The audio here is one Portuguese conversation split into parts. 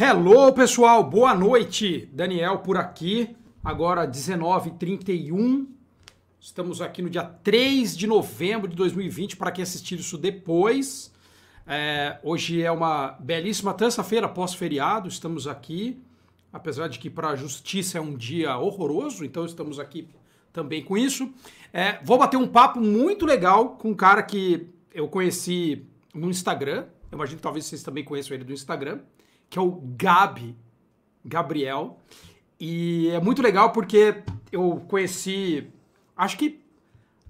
Hello, pessoal, boa noite. Daniel por aqui, agora 19h31. Estamos aqui no dia 3 de novembro de 2020, para quem assistir isso depois. É, hoje é uma belíssima terça-feira pós-feriado, estamos aqui. Apesar de que para a justiça é um dia horroroso, então estamos aqui também com isso. É, vou bater um papo muito legal com um cara que eu conheci no Instagram. Eu imagino que talvez vocês também conheçam ele do Instagram que é o Gabi, Gabriel. E é muito legal porque eu conheci, acho que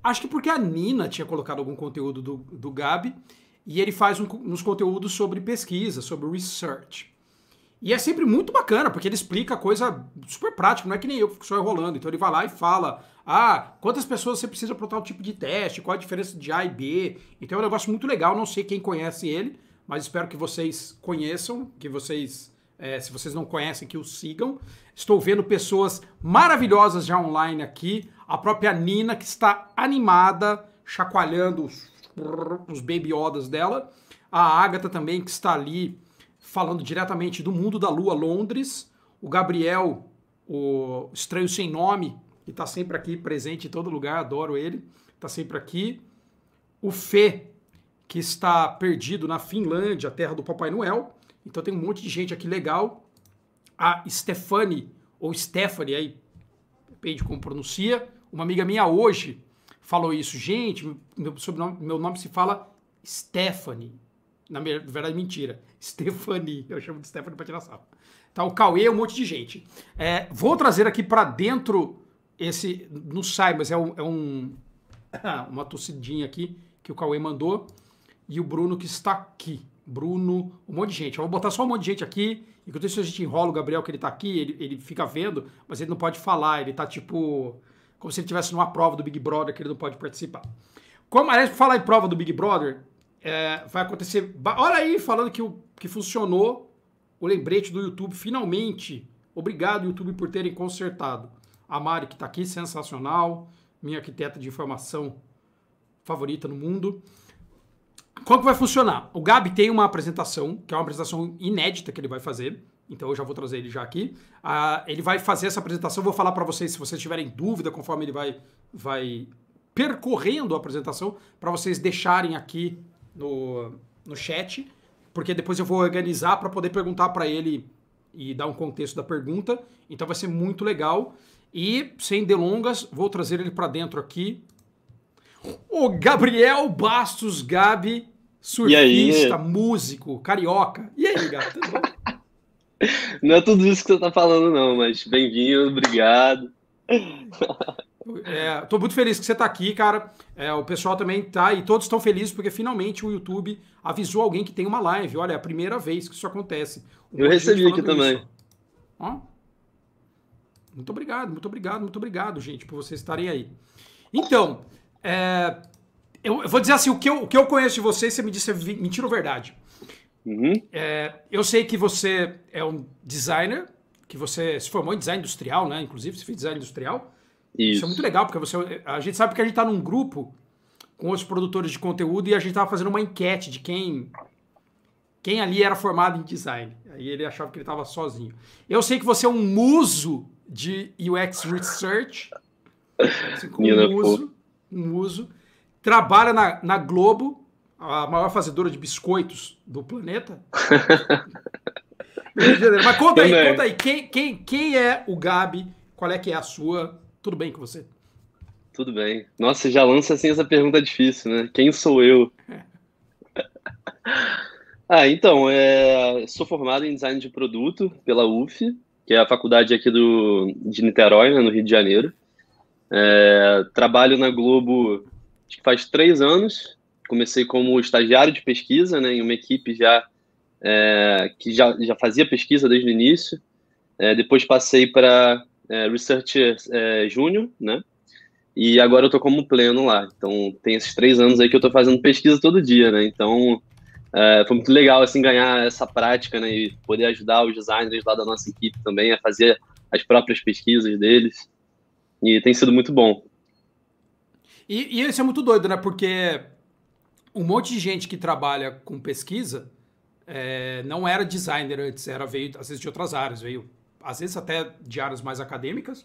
acho que porque a Nina tinha colocado algum conteúdo do, do Gabi, e ele faz um, uns conteúdos sobre pesquisa, sobre research. E é sempre muito bacana, porque ele explica coisa super prática, não é que nem eu que fico só enrolando. Então ele vai lá e fala: ah, quantas pessoas você precisa para tal tipo de teste, qual a diferença de A e B. Então é um negócio muito legal, não sei quem conhece ele, mas espero que vocês conheçam, que vocês, é, se vocês não conhecem, que o sigam. Estou vendo pessoas maravilhosas já online aqui. A própria Nina, que está animada, chacoalhando os, os baby odas dela. A Agatha também, que está ali falando diretamente do mundo da lua, Londres. O Gabriel, o Estranho Sem Nome, que está sempre aqui presente em todo lugar, adoro ele, está sempre aqui. O Fê, que está perdido na Finlândia, terra do Papai Noel. Então tem um monte de gente aqui legal. A Stefani, ou Stephanie, aí depende como pronuncia. Uma amiga minha hoje falou isso. Gente, meu, sobrenome, meu nome se fala Stephanie. Na verdade, mentira. Stephanie. Eu chamo de Stephanie para tirar sarro. Tá, o Cauê um monte de gente. É, vou trazer aqui para dentro esse... Não sai, mas é, um, é um uma tossidinha aqui que o Cauê mandou e o Bruno que está aqui. Bruno, um monte de gente. Eu vou botar só um monte de gente aqui. Enquanto isso a gente enrola o Gabriel, que ele tá aqui, ele, ele fica vendo, mas ele não pode falar. Ele tá tipo. Como se ele estivesse numa prova do Big Brother que ele não pode participar. Como, aliás, falar em prova do Big Brother, é, vai acontecer. Olha aí, falando que, o, que funcionou o lembrete do YouTube, finalmente. Obrigado, YouTube, por terem consertado. A Mari, que tá aqui, sensacional. Minha arquiteta de informação favorita no mundo. Qual que vai funcionar? O Gabi tem uma apresentação, que é uma apresentação inédita que ele vai fazer, então eu já vou trazer ele já aqui. Ah, ele vai fazer essa apresentação, vou falar para vocês se vocês tiverem dúvida conforme ele vai, vai percorrendo a apresentação, para vocês deixarem aqui no, no chat, porque depois eu vou organizar para poder perguntar para ele e dar um contexto da pergunta. Então vai ser muito legal. E sem delongas, vou trazer ele para dentro aqui o Gabriel Bastos Gabi, surfista, músico, carioca. E aí, Gabi, tudo bom? Não é tudo isso que você tá falando, não, mas bem-vindo, obrigado. É, tô muito feliz que você tá aqui, cara. É, o pessoal também tá e todos estão felizes porque finalmente o YouTube avisou alguém que tem uma live. Olha, é a primeira vez que isso acontece. Um Eu recebi aqui também. Muito obrigado, muito obrigado, muito obrigado, gente, por vocês estarem aí. Então, é, eu, eu, vou dizer assim, o que eu, o que eu conheço de você, você me disse é mentira ou verdade. Uhum. É, eu sei que você é um designer, que você se formou em design industrial, né? Inclusive, você fez design industrial. Isso. É Isso é muito legal, porque você, a gente sabe que a gente está num grupo com outros produtores de conteúdo e a gente estava fazendo uma enquete de quem quem ali era formado em design. Aí ele achava que ele estava sozinho. Eu sei que você é um muso de UX Research. Você assim é um muso um uso, trabalha na, na Globo, a maior fazedora de biscoitos do planeta. Mas conta aí, conta aí, quem, quem, quem é o Gabi? Qual é que é a sua? Tudo bem com você? Tudo bem. Nossa, já lança assim essa pergunta difícil, né? Quem sou eu? ah, então, é... sou formado em design de produto pela UF, que é a faculdade aqui do... de Niterói, né, no Rio de Janeiro. É, trabalho na Globo faz três anos. Comecei como estagiário de pesquisa, né, em uma equipe já é, que já, já fazia pesquisa desde o início. É, depois passei para é, Researcher é, Júnior, né? E agora eu tô como pleno lá. Então tem esses três anos aí que eu tô fazendo pesquisa todo dia, né? Então é, foi muito legal assim ganhar essa prática né, e poder ajudar os designers lá da nossa equipe também a fazer as próprias pesquisas deles. E tem sido muito bom. E, e isso é muito doido, né? Porque um monte de gente que trabalha com pesquisa é, não era designer antes, era veio às vezes de outras áreas, veio às vezes até de áreas mais acadêmicas,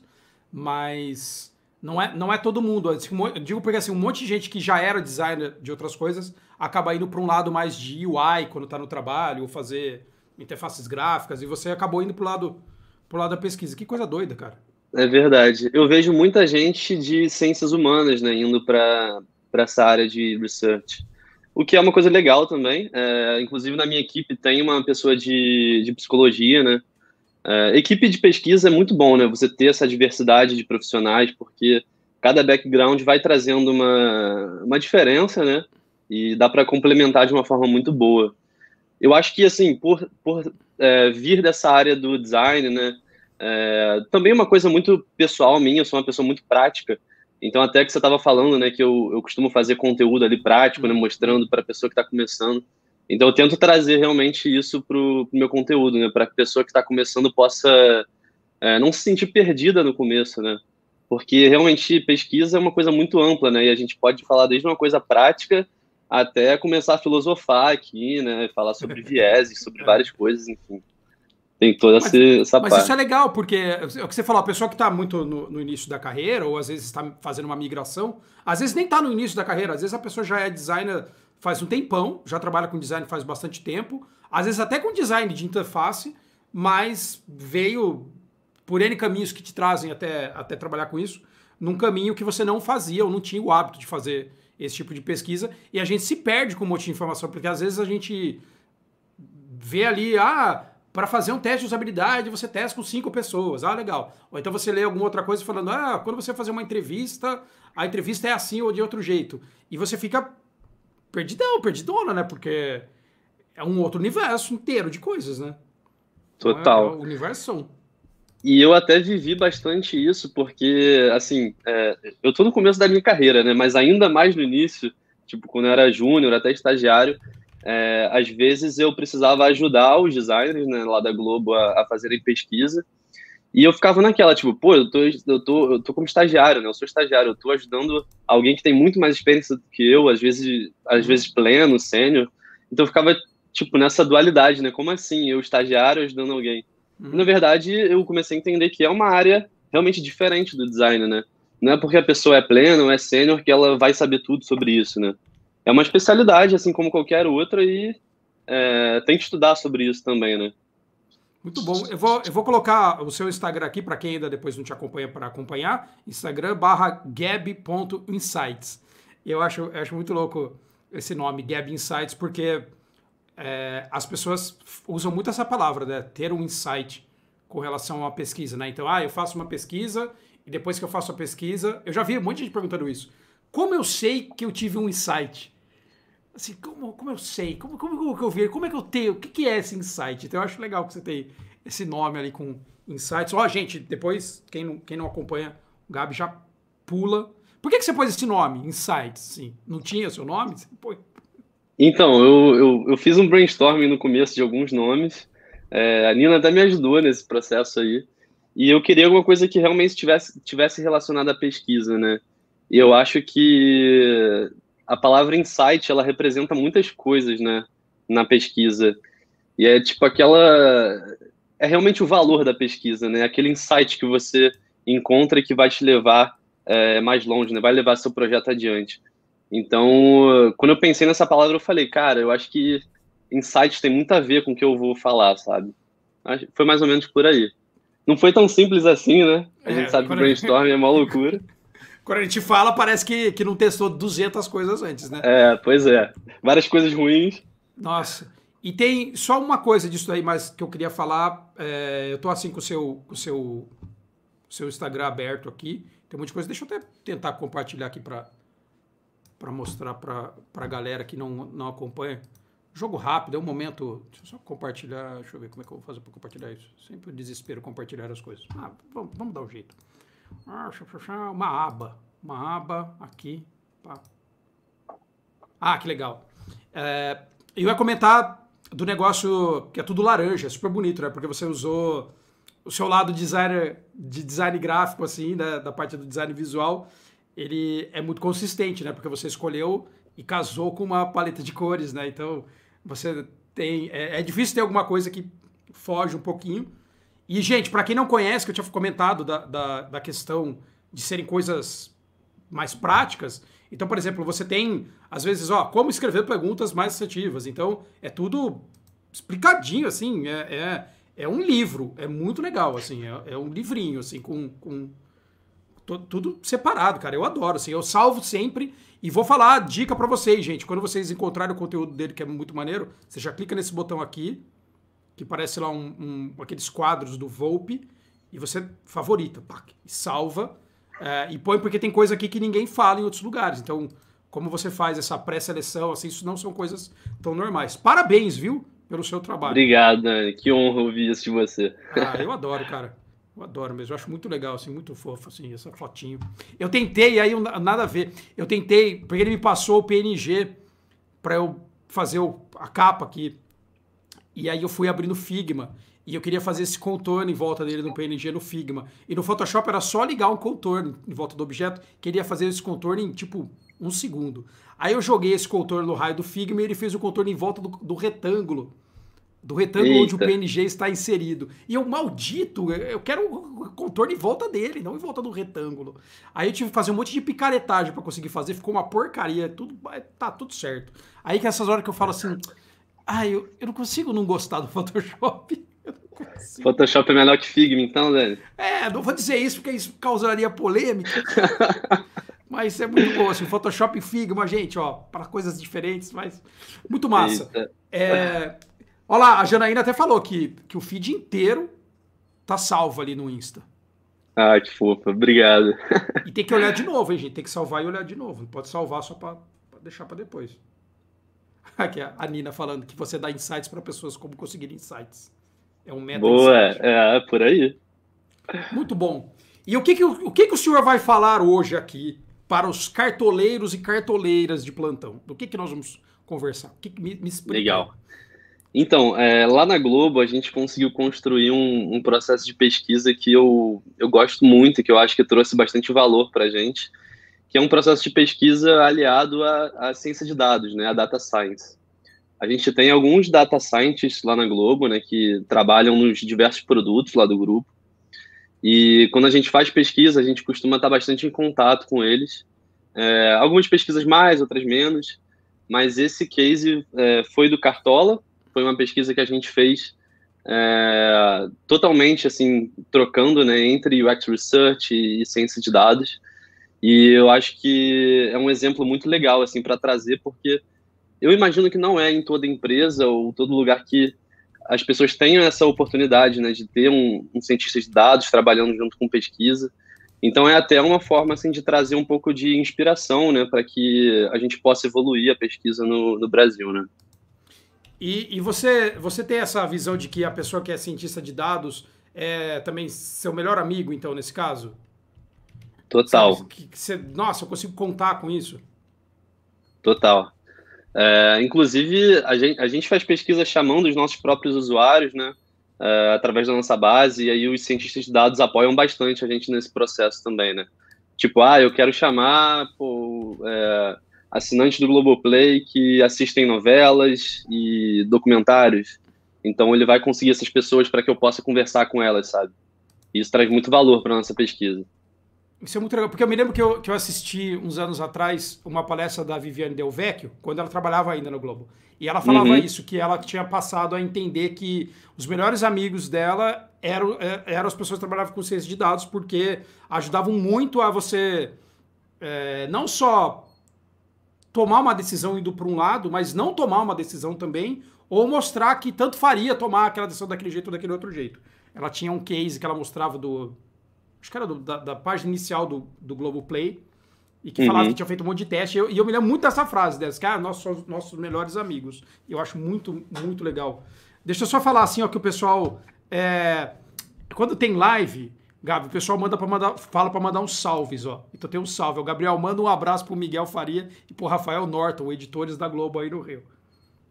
mas não é, não é todo mundo. Assim, eu digo porque assim, um monte de gente que já era designer de outras coisas acaba indo para um lado mais de UI quando está no trabalho, ou fazer interfaces gráficas, e você acabou indo para o lado, lado da pesquisa. Que coisa doida, cara. É verdade. Eu vejo muita gente de ciências humanas né, indo para essa área de research, o que é uma coisa legal também. É, inclusive, na minha equipe tem uma pessoa de, de psicologia, né? É, equipe de pesquisa é muito bom, né? Você ter essa diversidade de profissionais, porque cada background vai trazendo uma, uma diferença, né? E dá para complementar de uma forma muito boa. Eu acho que, assim, por, por é, vir dessa área do design, né? É, também uma coisa muito pessoal minha, eu sou uma pessoa muito prática. Então, até que você estava falando, né, que eu, eu costumo fazer conteúdo ali prático, né, uhum. mostrando para a pessoa que está começando. Então, eu tento trazer realmente isso para o meu conteúdo, né, para que a pessoa que está começando possa é, não se sentir perdida no começo, né? Porque realmente pesquisa é uma coisa muito ampla, né? E a gente pode falar desde uma coisa prática até começar a filosofar aqui, né? Falar sobre vieses, sobre várias coisas, enfim tem toda mas, essa mas parte. isso é legal, porque é o que você falou, a pessoa que está muito no, no, início da carreira, ou às vezes está fazendo uma migração, às vezes nem está no início da carreira, às vezes a pessoa já é designer faz um tempão, já trabalha com design faz bastante tempo, às vezes até com design de interface, mas veio por N caminhos que te trazem até, até trabalhar com isso, num caminho que você não fazia ou não tinha o hábito de fazer esse tipo de pesquisa, e a gente se perde com um monte de informação, porque às vezes a gente vê ali, ah, para fazer um teste de usabilidade, você testa com cinco pessoas. Ah, legal. Ou então você lê alguma outra coisa falando, ah, quando você fazer uma entrevista, a entrevista é assim ou de outro jeito. E você fica perdidão, perdidona, né? Porque é um outro universo inteiro de coisas, né? Total. Então é, é universo E eu até vivi bastante isso, porque, assim, é, eu tô no começo da minha carreira, né? Mas ainda mais no início, tipo, quando eu era júnior, até estagiário, é, às vezes eu precisava ajudar os designers né, lá da Globo a, a, fazerem pesquisa. E eu ficava naquela, tipo, pô, eu tô, eu, tô, eu tô como estagiário, né? Eu sou estagiário, eu tô ajudando alguém que tem muito mais experiência do que eu, às vezes, às vezes pleno, sênior. Então eu ficava, tipo, nessa dualidade, né? Como assim? Eu estagiário ajudando alguém. na uhum. verdade, eu comecei a entender que é uma área realmente diferente do design, né? Não é porque a pessoa é plena ou é sênior que ela vai saber tudo sobre isso, né? é uma especialidade, assim como qualquer outra, e é, tem que estudar sobre isso também, né? Muito bom. Eu vou, eu vou colocar o seu Instagram aqui para quem ainda depois não te acompanha para acompanhar. Instagram barra gab.insights. Eu acho, eu acho muito louco esse nome, Gab Insights, porque é, as pessoas usam muito essa palavra, né? Ter um insight com relação a uma pesquisa, né? Então, ah, eu faço uma pesquisa e depois que eu faço a pesquisa... Eu já vi um monte de gente perguntando isso. Como eu sei que eu tive um insight? Assim, como, como eu sei? Como, como, que eu vi? Como é que eu tenho? O que, que é esse insight? Então eu acho legal que você tem esse nome ali com insights. Ó, oh, gente, depois, quem não, quem não acompanha, o Gabi já pula. Por que, que você pôs esse nome, insights? Sim, não tinha seu nome? Então, eu, eu, eu, fiz um brainstorming no começo de alguns nomes. É, a Nina até me ajudou nesse processo aí. E eu queria alguma coisa que realmente tivesse, tivesse relacionada à pesquisa, né? E eu acho que a palavra insight, ela representa muitas coisas, né, na pesquisa. E é tipo aquela é realmente o valor da pesquisa, né? Aquele insight que você encontra e que vai te levar é, mais longe, né? Vai levar seu projeto adiante. Então, quando eu pensei nessa palavra, eu falei, cara, eu acho que insight tem muito a ver com o que eu vou falar, sabe? Foi mais ou menos por aí. Não foi tão simples assim, né? A gente é, sabe que brainstorm é uma loucura. Quando a gente fala, parece que, que não testou 200 coisas antes, né? É, pois é. Várias coisas ruins. Nossa. E tem só uma coisa disso aí, mas que eu queria falar. É, eu tô assim com o seu, com o seu, seu Instagram aberto aqui. Tem muita coisa. Deixa eu até tentar compartilhar aqui para para mostrar para a galera que não, não acompanha. Jogo rápido, é um momento. Deixa eu só compartilhar. Deixa eu ver como é que eu vou fazer para compartilhar isso. Sempre desespero compartilhar as coisas. Ah, vamos, vamos dar um jeito. Ah, uma aba, uma aba aqui. Ah, que legal. É, eu ia comentar do negócio que é tudo laranja, é super bonito, né? Porque você usou o seu lado design, de design gráfico, assim, da, da parte do design visual, ele é muito consistente, né? Porque você escolheu e casou com uma paleta de cores, né? Então, você tem... É, é difícil ter alguma coisa que foge um pouquinho, e, gente, para quem não conhece, que eu tinha comentado da, da, da questão de serem coisas mais práticas, então, por exemplo, você tem, às vezes, ó, como escrever perguntas mais assertivas. Então, é tudo explicadinho, assim, é, é, é um livro, é muito legal, assim, é, é um livrinho, assim, com, com tudo separado, cara, eu adoro, assim, eu salvo sempre e vou falar dica para vocês, gente, quando vocês encontrarem o conteúdo dele, que é muito maneiro, você já clica nesse botão aqui, que parece lá um, um, aqueles quadros do Volpe, e você favorita, pac, e salva, é, e põe porque tem coisa aqui que ninguém fala em outros lugares. Então, como você faz essa pré-seleção, assim, isso não são coisas tão normais. Parabéns, viu, pelo seu trabalho. Obrigado, Dani. que honra ouvir isso de você. Ah, eu adoro, cara. Eu adoro mesmo, eu acho muito legal, assim, muito fofo, assim, essa fotinho. Eu tentei, aí nada a ver, eu tentei, porque ele me passou o PNG para eu fazer o, a capa aqui, e aí eu fui abrindo Figma e eu queria fazer esse contorno em volta dele no PNG no Figma. E no Photoshop era só ligar um contorno em volta do objeto, queria fazer esse contorno em tipo um segundo. Aí eu joguei esse contorno no raio do Figma e ele fez o contorno em volta do, do retângulo. Do retângulo Eita. onde o PNG está inserido. E eu, maldito, eu quero o contorno em volta dele, não em volta do retângulo. Aí eu tive que fazer um monte de picaretagem para conseguir fazer, ficou uma porcaria, tudo, tá tudo certo. Aí que essas horas que eu falo assim, ah, eu, eu não consigo não gostar do Photoshop. Photoshop é melhor que Figma, então, Dani? É, não vou dizer isso porque isso causaria polêmica. mas é muito bom. Assim, Photoshop e Figma, gente, ó, para coisas diferentes, mas muito massa. É, olha lá, a Janaína até falou que, que o feed inteiro tá salvo ali no Insta. Ah, que fofa, obrigado. E tem que olhar de novo, hein, gente? Tem que salvar e olhar de novo. Não pode salvar só para deixar para depois. Aqui é a Nina falando que você dá insights para pessoas como conseguir insights. É um método. Boa, é, é, por aí. Muito bom. E o que, que, o, que, que o senhor vai falar hoje aqui para os cartoleiros e cartoleiras de plantão? Do que, que nós vamos conversar? O que, que me, me explica? Legal. Então, é, lá na Globo a gente conseguiu construir um, um, processo de pesquisa que eu, eu gosto muito, que eu acho que trouxe bastante valor para a gente, que é um processo de pesquisa aliado à, à ciência de dados, né, à data science. A gente tem alguns data scientists lá na Globo, né, que trabalham nos diversos produtos lá do grupo. E quando a gente faz pesquisa, a gente costuma estar bastante em contato com eles. É, algumas pesquisas mais, outras menos. Mas esse case é, foi do Cartola, foi uma pesquisa que a gente fez é, totalmente assim trocando né, entre UX Research e ciência de dados. E eu acho que é um exemplo muito legal assim para trazer, porque eu imagino que não é em toda empresa ou todo lugar que as pessoas tenham essa oportunidade, né, de ter um, um cientista de dados trabalhando junto com pesquisa. Então é até uma forma assim de trazer um pouco de inspiração, né, para que a gente possa evoluir a pesquisa no, no Brasil, né? E, e, você, você tem essa visão de que a pessoa que é cientista de dados é também seu melhor amigo, então, nesse caso? Total. Sabe, que, que você, nossa, eu consigo contar com isso. Total. É, inclusive, a gente, a gente faz pesquisa chamando os nossos próprios usuários, né? É, através da nossa base, e aí os cientistas de dados apoiam bastante a gente nesse processo também, né? Tipo, ah, eu quero chamar é, assinantes do Globoplay que assistem novelas e documentários. Então ele vai conseguir essas pessoas para que eu possa conversar com elas, sabe? isso traz muito valor para nossa pesquisa. Isso é muito legal, porque eu me lembro que eu, que eu assisti uns anos atrás uma palestra da Viviane Del Vecchio, quando ela trabalhava ainda no Globo. E ela falava uhum. isso, que ela tinha passado a entender que os melhores amigos dela eram, é, eram as pessoas que trabalhavam com ciência de dados, porque ajudavam muito a você é, não só tomar uma decisão indo para um lado, mas não tomar uma decisão também, ou mostrar que tanto faria tomar aquela decisão daquele jeito ou daquele outro jeito. Ela tinha um case que ela mostrava do acho que era do, da, da, página inicial do, do Globoplay, e que uhum. falava que tinha feito um monte de teste. E eu, e eu me lembro muito dessa frase dessa, que ah, nós somos nossos melhores amigos. Eu acho muito, muito legal. Deixa eu só falar assim, ó, que o pessoal. É, quando tem live, Gabi, o pessoal manda para mandar, fala para mandar uns salves, ó. Então tem um salve. O Gabriel manda um abraço pro Miguel Faria e pro Rafael Norton, editores da Globo aí no Rio.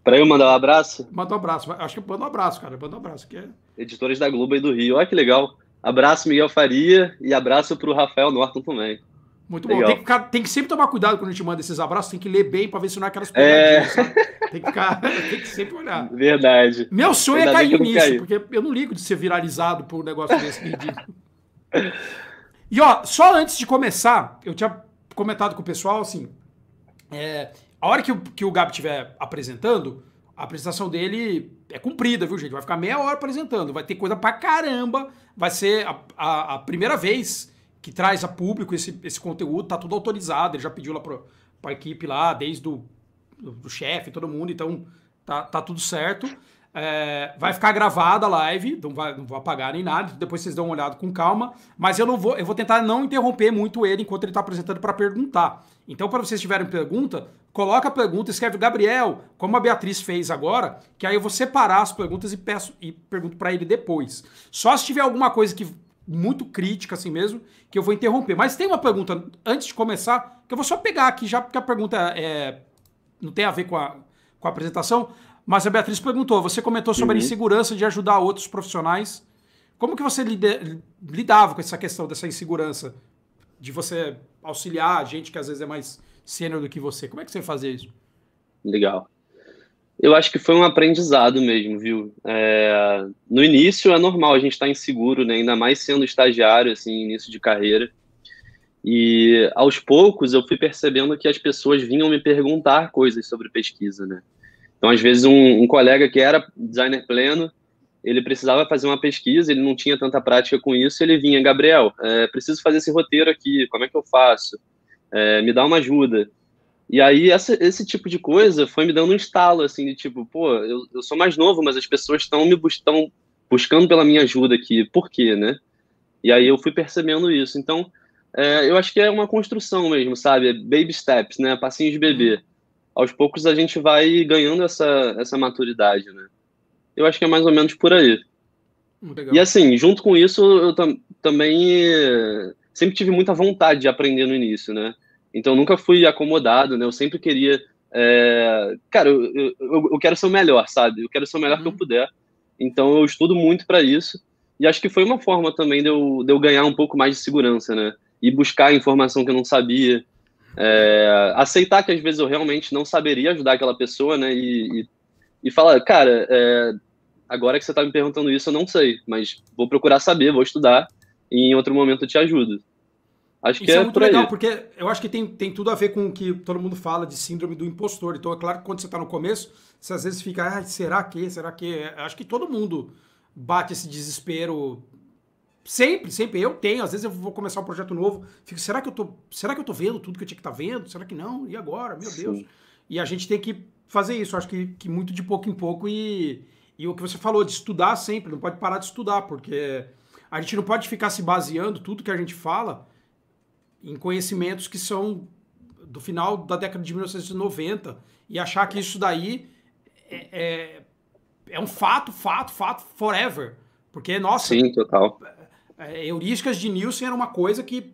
Para eu mandar um abraço? Manda um abraço. Acho que manda um abraço, cara. Manda um abraço. Que é... Editores da Globo aí do Rio. Olha que legal. Abraço, Miguel Faria, e abraço para o Rafael Norton também. Muito bom. Tem que, tem que, sempre tomar cuidado quando a gente manda esses abraços, tem que ler bem para ver se não é aquelas é... Tem que ficar, tem que sempre olhar. Verdade. Meu sonho Verdade é cair nisso, caí. porque eu não ligo de ser viralizado por um negócio desse e ó, só antes de começar, eu tinha comentado com o pessoal assim, é, a hora que o, que o Gabi estiver apresentando, a apresentação dele é cumprida, viu, gente? Vai ficar meia hora apresentando, vai ter coisa pra caramba. Vai ser a, a, a primeira vez que traz a público esse, esse conteúdo, tá tudo autorizado. Ele já pediu lá pro, pra equipe lá, desde o chefe, todo mundo, então tá, tá tudo certo. É, vai ficar gravada a live, não, vai, não vou apagar nem nada, depois vocês dão uma olhada com calma, mas eu não vou, eu vou tentar não interromper muito ele enquanto ele está apresentando para perguntar. Então, para vocês tiverem pergunta, coloca a pergunta, escreve Gabriel, como a Beatriz fez agora, que aí eu vou separar as perguntas e peço e pergunto para ele depois. Só se tiver alguma coisa que muito crítica assim mesmo, que eu vou interromper. Mas tem uma pergunta antes de começar, que eu vou só pegar aqui já porque a pergunta é, não tem a ver com a, com a apresentação. Mas a Beatriz perguntou, você comentou sobre uhum. a insegurança de ajudar outros profissionais. Como que você lidava com essa questão dessa insegurança de você auxiliar a gente que às vezes é mais sênior do que você? Como é que você fazia isso? Legal. Eu acho que foi um aprendizado mesmo, viu? É... no início é normal a gente estar tá inseguro, né? ainda mais sendo estagiário, assim, início de carreira. E aos poucos eu fui percebendo que as pessoas vinham me perguntar coisas sobre pesquisa, né? Então, às vezes, um, um colega que era designer pleno, ele precisava fazer uma pesquisa, ele não tinha tanta prática com isso, ele vinha, Gabriel, é, preciso fazer esse roteiro aqui, como é que eu faço? É, me dá uma ajuda. E aí, essa, esse tipo de coisa foi me dando um estalo, assim, de tipo, pô, eu, eu sou mais novo, mas as pessoas estão me bus tão buscando pela minha ajuda aqui, por quê, né? E aí eu fui percebendo isso. Então, é, eu acho que é uma construção mesmo, sabe? É baby steps, né? Passinhos de bebê. Uhum aos poucos a gente vai ganhando essa, essa maturidade, né? Eu acho que é mais ou menos por aí. Legal. E assim, junto com isso, eu tam também eh, sempre tive muita vontade de aprender no início, né? Então nunca fui acomodado, né? Eu sempre queria. É... Cara, eu, eu, eu, quero ser o melhor, sabe? Eu quero ser o melhor uhum. que eu uhum. puder. Então eu estudo muito para isso. E acho que foi uma forma também de eu, de eu ganhar um pouco mais de segurança, né? E buscar informação que eu não sabia, é, aceitar que às vezes eu realmente não saberia ajudar aquela pessoa, né? E, e, e falar, cara, é, agora que você está me perguntando isso, eu não sei, mas vou procurar saber, vou estudar e em outro momento eu te ajudo. Acho Isso que é, é muito por legal, porque eu acho que tem, tem tudo a ver com o que todo mundo fala de síndrome do impostor. Então, é claro que quando você está no começo, você às vezes fica, ah, será que? Será que? É? Acho que todo mundo bate esse desespero Sempre, sempre. Eu tenho. Às vezes eu vou começar um projeto novo. Fico, será que eu tô, será que eu tô vendo tudo que eu tinha que estar tá vendo? Será que não? E agora? Meu Sim. Deus. E a gente tem que fazer isso. Acho que, que muito de pouco em pouco. E, e o que você falou, de estudar sempre. Não pode parar de estudar, porque a gente não pode ficar se baseando tudo que a gente fala em conhecimentos que são do final da década de 1990 e achar que isso daí é, é, é um fato, fato, fato, forever. Porque, nossa. Sim, total é, heurísticas de Nielsen era uma coisa que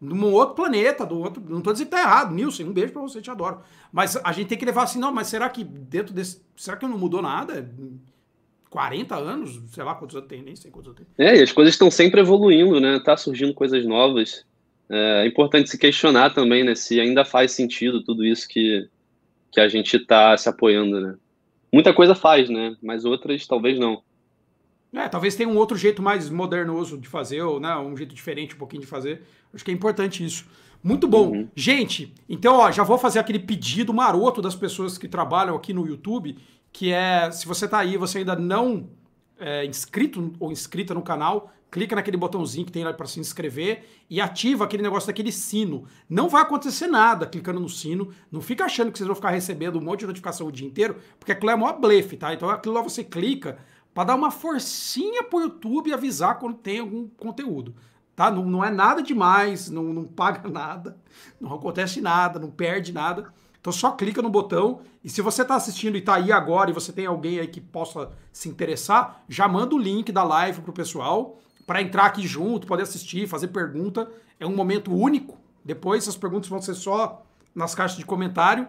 num outro planeta, do outro. Não estou dizendo que tá errado, Nilson, um beijo para você, te adoro. Mas a gente tem que levar assim, não, mas será que dentro desse. Será que não mudou nada? 40 anos, sei lá quantos anos tem, nem sei quantos anos tem. É, e as coisas estão sempre evoluindo, né? Tá surgindo coisas novas. É, é importante se questionar também, né? Se ainda faz sentido tudo isso que, que a gente está se apoiando, né? Muita coisa faz, né? Mas outras talvez não. É, talvez tenha um outro jeito mais modernoso de fazer, ou né, um jeito diferente um pouquinho de fazer. Acho que é importante isso. Muito bom. Uhum. Gente, então ó, já vou fazer aquele pedido maroto das pessoas que trabalham aqui no YouTube, que é, se você está aí você ainda não é inscrito ou inscrita no canal, clica naquele botãozinho que tem lá para se inscrever e ativa aquele negócio daquele sino. Não vai acontecer nada clicando no sino. Não fica achando que vocês vão ficar recebendo um monte de notificação o dia inteiro, porque aquilo é mó blefe, tá? Então aquilo lá você clica, para dar uma forcinha pro YouTube e avisar quando tem algum conteúdo. Tá? Não, não é nada demais, não, não paga nada, não acontece nada, não perde nada. Então só clica no botão e se você está assistindo e está aí agora e você tem alguém aí que possa se interessar, já manda o link da live pro pessoal para entrar aqui junto, poder assistir, fazer pergunta. É um momento único. Depois essas perguntas vão ser só nas caixas de comentário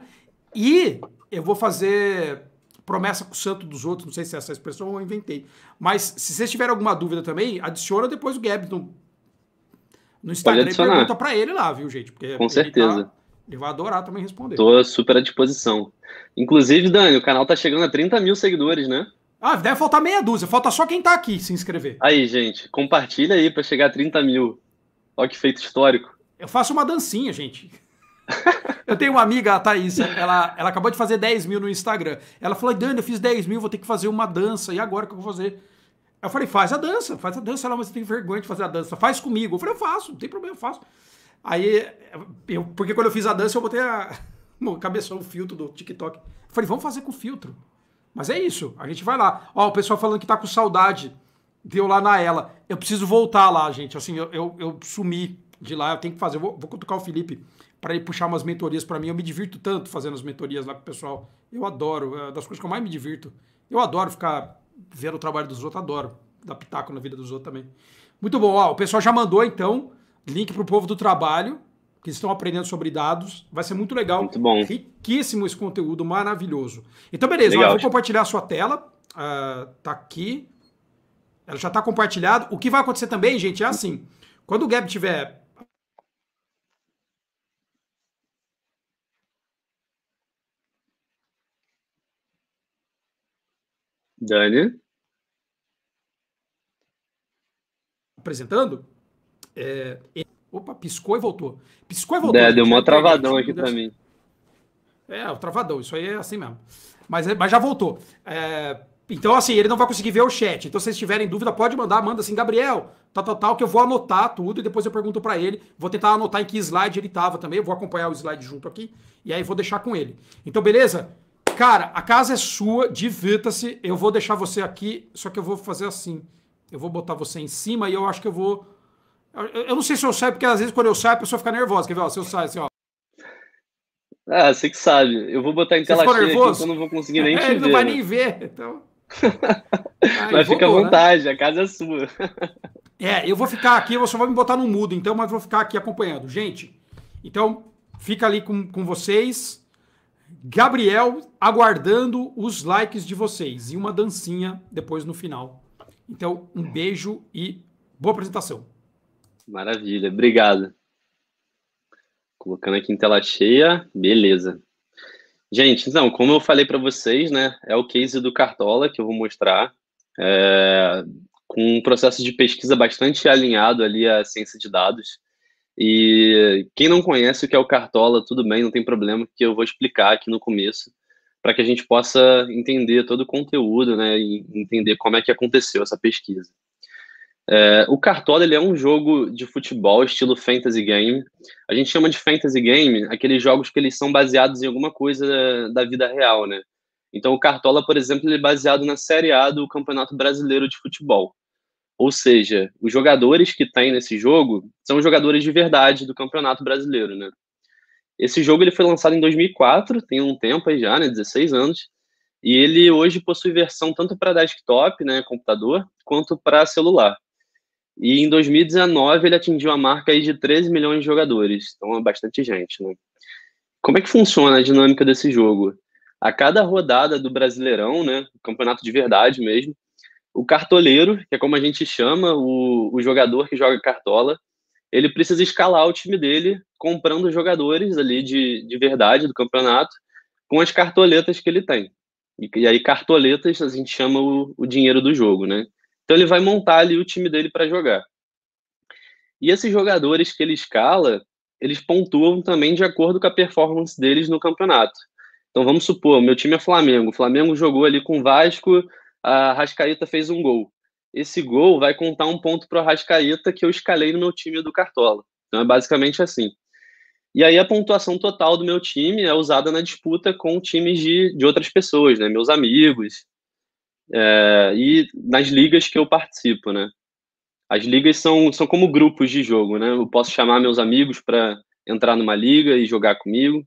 e eu vou fazer promessa com o santo dos outros, não sei se é essa expressão eu inventei. Mas se vocês tiverem alguma dúvida também, adiciona depois o Gabs no, no Instagram e pergunta para ele lá, viu, gente? Porque com tá certeza. Tá, ele vai adorar também responder. Tô super à disposição. Inclusive, Dani, o canal tá chegando a 30 mil seguidores, né? Ah, deve faltar meia dúzia, falta só quem tá aqui se inscrever. Aí, gente, compartilha aí para chegar a 30 mil. Olha que feito histórico. Eu faço uma dancinha, gente. Eu tenho uma amiga, a Thaís, ela, ela acabou de fazer 10 mil no Instagram. Ela falou, Dani, eu fiz 10 mil, vou ter que fazer uma dança. E agora o que eu vou fazer? Eu falei, faz a dança, faz a dança. Ela, mas você tem vergonha de fazer a dança. Faz comigo. Eu falei, eu faço, não tem problema, eu faço. Aí, eu, porque quando eu fiz a dança, eu botei a, a cabeção, o filtro do TikTok. Eu falei, vamos fazer com filtro. Mas é isso, a gente vai lá. Ó, o pessoal falando que tá com saudade. Deu lá na ela. Eu preciso voltar lá, gente. Assim, eu, eu, eu sumi de lá, eu tenho que fazer. Eu vou, vou cutucar o Felipe para ele puxar umas mentorias para mim. Eu me divirto tanto fazendo as mentorias lá com o pessoal. Eu adoro, é das coisas que eu mais me divirto. Eu adoro ficar vendo o trabalho dos outros, adoro dar pitaco na vida dos outros também. Muito bom, ó, o pessoal já mandou então link para o povo do trabalho, que estão aprendendo sobre dados. Vai ser muito legal. Muito bom. Riquíssimo esse conteúdo, maravilhoso. Então, beleza, legal. Ó, eu vou compartilhar a sua tela. Uh, tá aqui. Ela já está compartilhada. O que vai acontecer também, gente, é assim. Quando o Gab tiver Dani. Apresentando? É... Opa, piscou e voltou. Piscou e voltou. É, deu um travadão aqui para mim. É, o travadão, isso aí é assim mesmo. Mas, é, mas já voltou. É, então, assim, ele não vai conseguir ver o chat. Então, se vocês tiverem dúvida, pode mandar, manda assim, Gabriel, tal, tal, tal, que eu vou anotar tudo e depois eu pergunto para ele. Vou tentar anotar em que slide ele estava também. Eu vou acompanhar o slide junto aqui e aí vou deixar com ele. Então, beleza? Cara, a casa é sua, divirta-se. Eu vou deixar você aqui, só que eu vou fazer assim. Eu vou botar você em cima e eu acho que eu vou. Eu não sei se eu saio, porque às vezes quando eu saio a pessoa fica nervosa. Quer ver? Ó, se eu saio assim, ó. Ah, você que sabe. Eu vou botar em tela cheia aqui, então não vou conseguir nem é, te ele ver. não vai né? nem ver, então. Ai, mas fica à né? vontade, né? a casa é sua. é, eu vou ficar aqui, Você só me botar no mudo, então, mas vou ficar aqui acompanhando. Gente, então, fica ali com, com vocês. Gabriel aguardando os likes de vocês e uma dancinha depois no final. Então, um beijo e boa apresentação. Maravilha, obrigado. Colocando aqui em tela cheia, beleza. Gente, então, como eu falei para vocês, né, é o case do Cartola que eu vou mostrar, é, com um processo de pesquisa bastante alinhado ali à ciência de dados. E quem não conhece o que é o Cartola, tudo bem, não tem problema, que eu vou explicar aqui no começo, para que a gente possa entender todo o conteúdo, né, e entender como é que aconteceu essa pesquisa. É, o Cartola ele é um jogo de futebol estilo fantasy game. A gente chama de fantasy game aqueles jogos que eles são baseados em alguma coisa da vida real, né? Então o Cartola, por exemplo, ele é baseado na Série A do Campeonato Brasileiro de Futebol. Ou seja, os jogadores que tem tá nesse jogo são jogadores de verdade do Campeonato Brasileiro, né? Esse jogo ele foi lançado em 2004, tem um tempo aí já, né, 16 anos, e ele hoje possui versão tanto para desktop, né, computador, quanto para celular. E em 2019 ele atingiu a marca aí de 13 milhões de jogadores, então é bastante gente, né? Como é que funciona a dinâmica desse jogo? A cada rodada do Brasileirão, né, campeonato de verdade mesmo, o cartoleiro, que é como a gente chama o, o jogador que joga cartola, ele precisa escalar o time dele comprando jogadores ali de, de verdade do campeonato com as cartoletas que ele tem. E, e aí, cartoletas a gente chama o, o dinheiro do jogo, né? Então, ele vai montar ali o time dele para jogar. E esses jogadores que ele escala, eles pontuam também de acordo com a performance deles no campeonato. Então, vamos supor, meu time é Flamengo. O Flamengo jogou ali com Vasco a Rascaíta fez um gol. Esse gol vai contar um ponto para o Rascaíta que eu escalei no meu time do Cartola. Então é basicamente assim. E aí a pontuação total do meu time é usada na disputa com times de, de outras pessoas, né? Meus amigos. É, e nas ligas que eu participo, né? As ligas são, são como grupos de jogo, né? Eu posso chamar meus amigos para entrar numa liga e jogar comigo.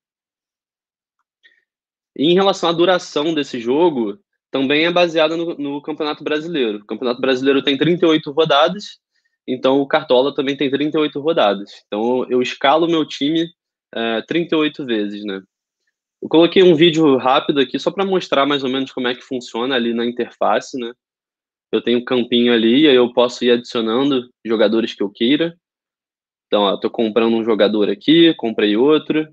E em relação à duração desse jogo, também é baseada no, no, Campeonato Brasileiro. O Campeonato Brasileiro tem 38 rodadas, então o Cartola também tem 38 rodadas. Então eu escalo meu time 38 é, vezes, né? Eu coloquei um vídeo rápido aqui só para mostrar mais ou menos como é que funciona ali na interface, né? Eu tenho um campinho ali e aí eu posso ir adicionando jogadores que eu queira. Então, ó, tô comprando um jogador aqui, comprei outro.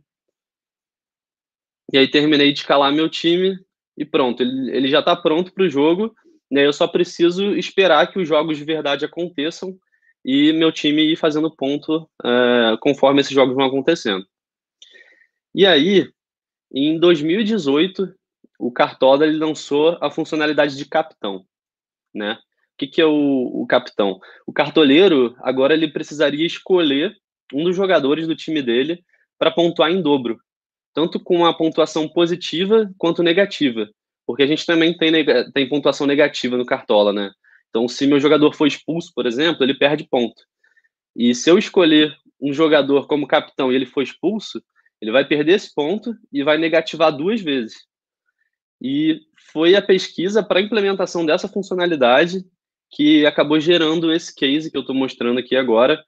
E aí terminei de escalar meu time, e pronto. Ele, ele já está pronto para o jogo, né? Eu só preciso esperar que os jogos de verdade aconteçam e meu time ir fazendo ponto é, conforme esses jogos vão acontecendo. E aí, em 2018, o Cartola ele lançou a funcionalidade de capitão, né? O que, que é o, o capitão? O cartoleiro agora ele precisaria escolher um dos jogadores do time dele para pontuar em dobro tanto com a pontuação positiva quanto negativa, porque a gente também tem, tem pontuação negativa no Cartola, né? Então, se meu jogador for expulso, por exemplo, ele perde ponto. E se eu escolher um jogador como capitão e ele for expulso, ele vai perder esse ponto e vai negativar duas vezes. E foi a pesquisa para a implementação dessa funcionalidade que acabou gerando esse case que eu estou mostrando aqui agora,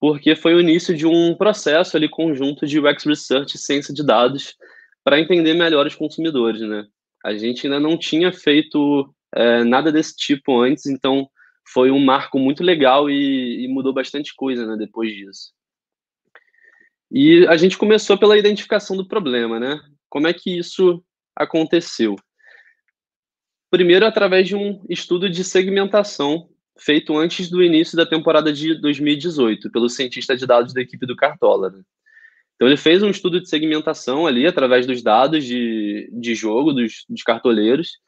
porque foi o início de um processo ali conjunto de UX Research e ciência de dados para entender melhor os consumidores, né? A gente ainda não tinha feito é, nada desse tipo antes, então foi um marco muito legal e, e mudou bastante coisa, né, depois disso. E a gente começou pela identificação do problema, né? Como é que isso aconteceu? Primeiro, através de um estudo de segmentação feito antes do início da temporada de 2018, pelo cientista de dados da equipe do Cartola. Né? Então ele fez um estudo de segmentação ali, através dos dados de, de jogo dos, dos cartoleiros,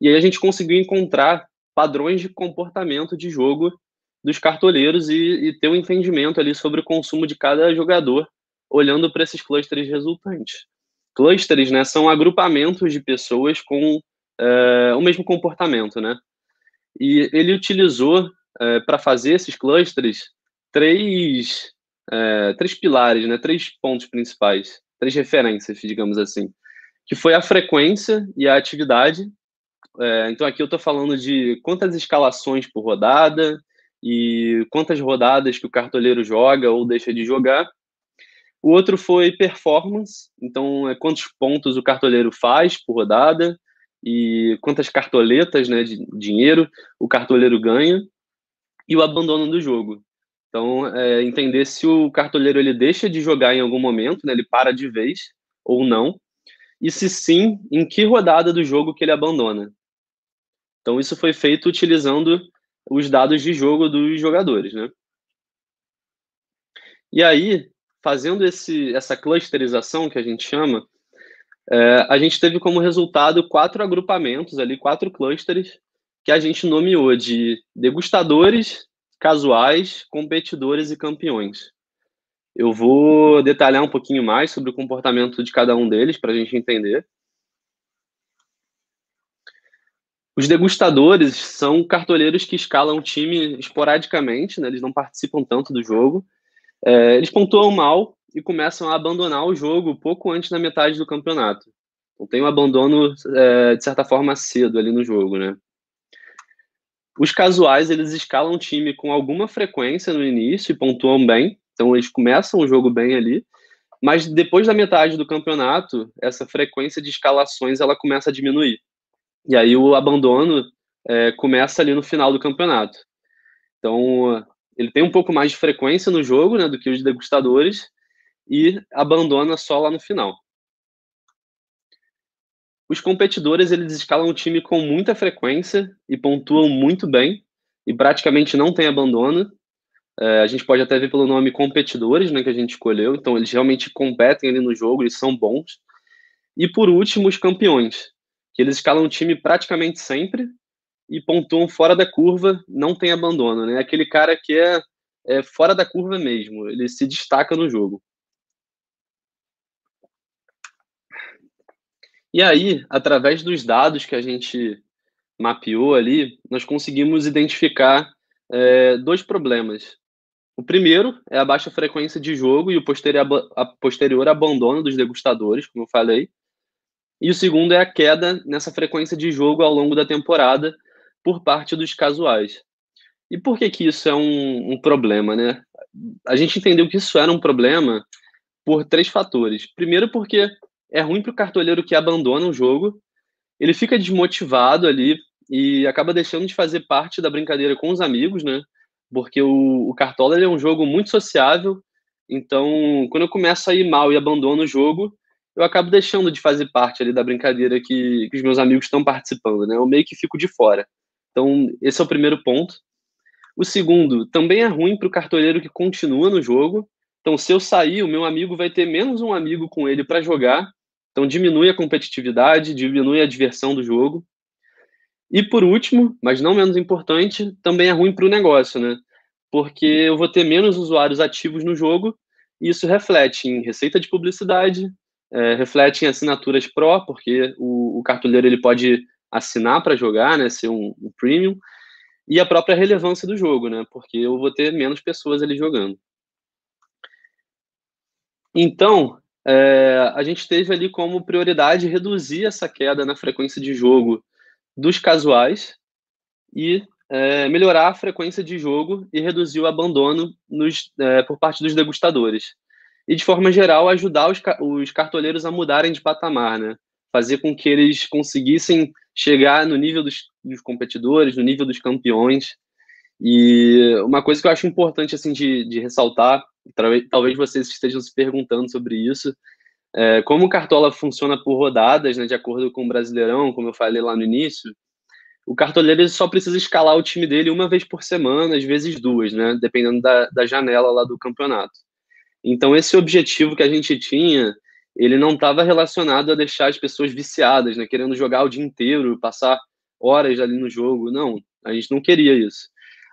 e aí a gente conseguiu encontrar padrões de comportamento de jogo dos cartoleiros e, e ter um entendimento ali sobre o consumo de cada jogador, olhando para esses clusters resultantes. Clusters, né, são agrupamentos de pessoas com eh, o mesmo comportamento, né? E ele utilizou é, para fazer esses clusters três, é, três pilares, né, três pontos principais, três referências, digamos assim, que foi a frequência e a atividade. É, então aqui eu estou falando de quantas escalações por rodada e quantas rodadas que o cartoleiro joga ou deixa de jogar. O outro foi performance, então é quantos pontos o cartoleiro faz por rodada, e quantas cartoletas né, de dinheiro o cartoleiro ganha e o abandono do jogo. Então, é, entender se o cartoleiro ele deixa de jogar em algum momento, né, ele para de vez ou não, e se sim, em que rodada do jogo que ele abandona. Então, isso foi feito utilizando os dados de jogo dos jogadores. Né? E aí, fazendo esse, essa clusterização que a gente chama, é, a gente teve como resultado quatro agrupamentos ali, quatro clusters, que a gente nomeou de degustadores, casuais, competidores e campeões. Eu vou detalhar um pouquinho mais sobre o comportamento de cada um deles para a gente entender. Os degustadores são cartoleiros que escalam o time esporadicamente, né? eles não participam tanto do jogo. É, eles pontuam mal, e começam a abandonar o jogo pouco antes da metade do campeonato. Então tem um abandono, é, de certa forma, cedo ali no jogo, né? Os casuais, eles escalam o time com alguma frequência no início e pontuam bem. Então eles começam o jogo bem ali. Mas depois da metade do campeonato, essa frequência de escalações, ela começa a diminuir. E aí o abandono é, começa ali no final do campeonato. Então, ele tem um pouco mais de frequência no jogo né, do que os degustadores, e abandona só lá no final. Os competidores eles escalam o time com muita frequência e pontuam muito bem e praticamente não tem abandono. É, a gente pode até ver pelo nome competidores, né, que a gente escolheu. Então eles realmente competem ali no jogo, e são bons. E por último os campeões, que eles escalam o time praticamente sempre e pontuam fora da curva, não tem abandono, né? Aquele cara que é, é fora da curva mesmo, ele se destaca no jogo. E aí, através dos dados que a gente mapeou ali, nós conseguimos identificar é, dois problemas. O primeiro é a baixa frequência de jogo e o posterior, a posterior abandono dos degustadores, como eu falei. E o segundo é a queda nessa frequência de jogo ao longo da temporada por parte dos casuais. E por que, que isso é um, um problema, né? A gente entendeu que isso era um problema por três fatores. Primeiro, porque é ruim para o cartoleiro que abandona o jogo, ele fica desmotivado ali e acaba deixando de fazer parte da brincadeira com os amigos, né? Porque o, o Cartola é um jogo muito sociável, então quando eu começo a ir mal e abandono o jogo, eu acabo deixando de fazer parte ali da brincadeira que, que os meus amigos estão participando, né? Eu meio que fico de fora. Então, esse é o primeiro ponto. O segundo, também é ruim para o cartoleiro que continua no jogo. Então, se eu sair, o meu amigo vai ter menos um amigo com ele para jogar, então diminui a competitividade, diminui a diversão do jogo. E por último, mas não menos importante, também é ruim para o negócio, né? Porque eu vou ter menos usuários ativos no jogo e isso reflete em receita de publicidade, é, reflete em assinaturas pró, porque o, o ele pode assinar para jogar, né? Ser um, um premium e a própria relevância do jogo, né? Porque eu vou ter menos pessoas ali jogando. Então, é, a gente teve ali como prioridade reduzir essa queda na frequência de jogo dos casuais e é, melhorar a frequência de jogo e reduzir o abandono nos, é, por parte dos degustadores. E, de forma geral, ajudar os, os cartoleiros a mudarem de patamar, né? fazer com que eles conseguissem chegar no nível dos, dos, competidores, no nível dos campeões. E uma coisa que eu acho importante assim de, de ressaltar Talvez vocês estejam se perguntando sobre isso. É, como o Cartola funciona por rodadas, né, de acordo com o Brasileirão, como eu falei lá no início, o cartoleiro só precisa escalar o time dele uma vez por semana, às vezes duas, né, dependendo da, da janela lá do campeonato. Então, esse objetivo que a gente tinha, ele não estava relacionado a deixar as pessoas viciadas, né, querendo jogar o dia inteiro, passar horas ali no jogo. Não, a gente não queria isso.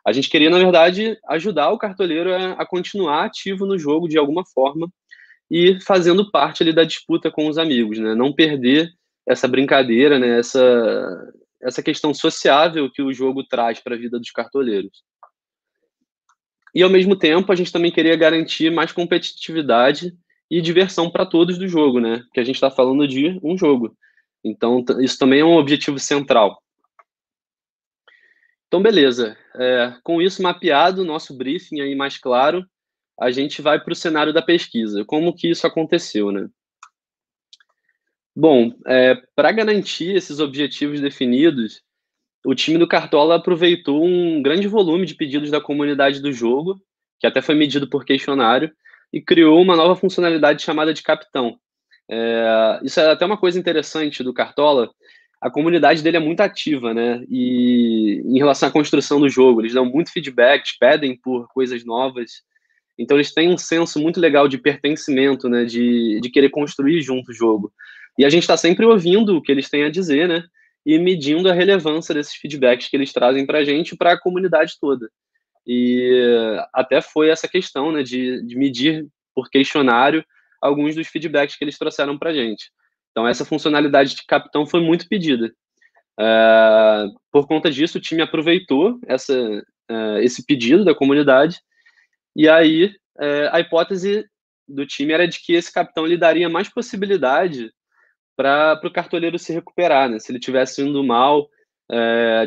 A gente queria, na verdade, ajudar o cartoleiro a, continuar ativo no jogo de alguma forma e fazendo parte ali da disputa com os amigos, né? Não perder essa brincadeira, né? Essa, essa questão sociável que o jogo traz para a vida dos cartoleiros. E ao mesmo tempo, a gente também queria garantir mais competitividade e diversão para todos do jogo, né? Que a gente está falando de um jogo. Então, isso também é um objetivo central. Então, beleza. É, com isso mapeado, nosso briefing aí mais claro, a gente vai para o cenário da pesquisa. Como que isso aconteceu, né? Bom, é, para garantir esses objetivos definidos, o time do Cartola aproveitou um grande volume de pedidos da comunidade do jogo, que até foi medido por questionário, e criou uma nova funcionalidade chamada de Capitão. É, isso é até uma coisa interessante do Cartola, a comunidade dele é muito ativa, né? E em relação à construção do jogo, eles dão muito feedback, pedem por coisas novas. Então eles têm um senso muito legal de pertencimento, né? De, de querer construir junto o jogo. E a gente está sempre ouvindo o que eles têm a dizer, né? E medindo a relevância desses feedbacks que eles trazem para a gente, para a comunidade toda. E até foi essa questão, né? De, de medir por questionário alguns dos feedbacks que eles trouxeram para a gente. Então, essa funcionalidade de capitão foi muito pedida. Uh, por conta disso, o time aproveitou essa, uh, esse pedido da comunidade, e aí uh, a hipótese do time era de que esse capitão lhe daria mais possibilidade para o cartoleiro se recuperar, né? se ele tivesse indo mal,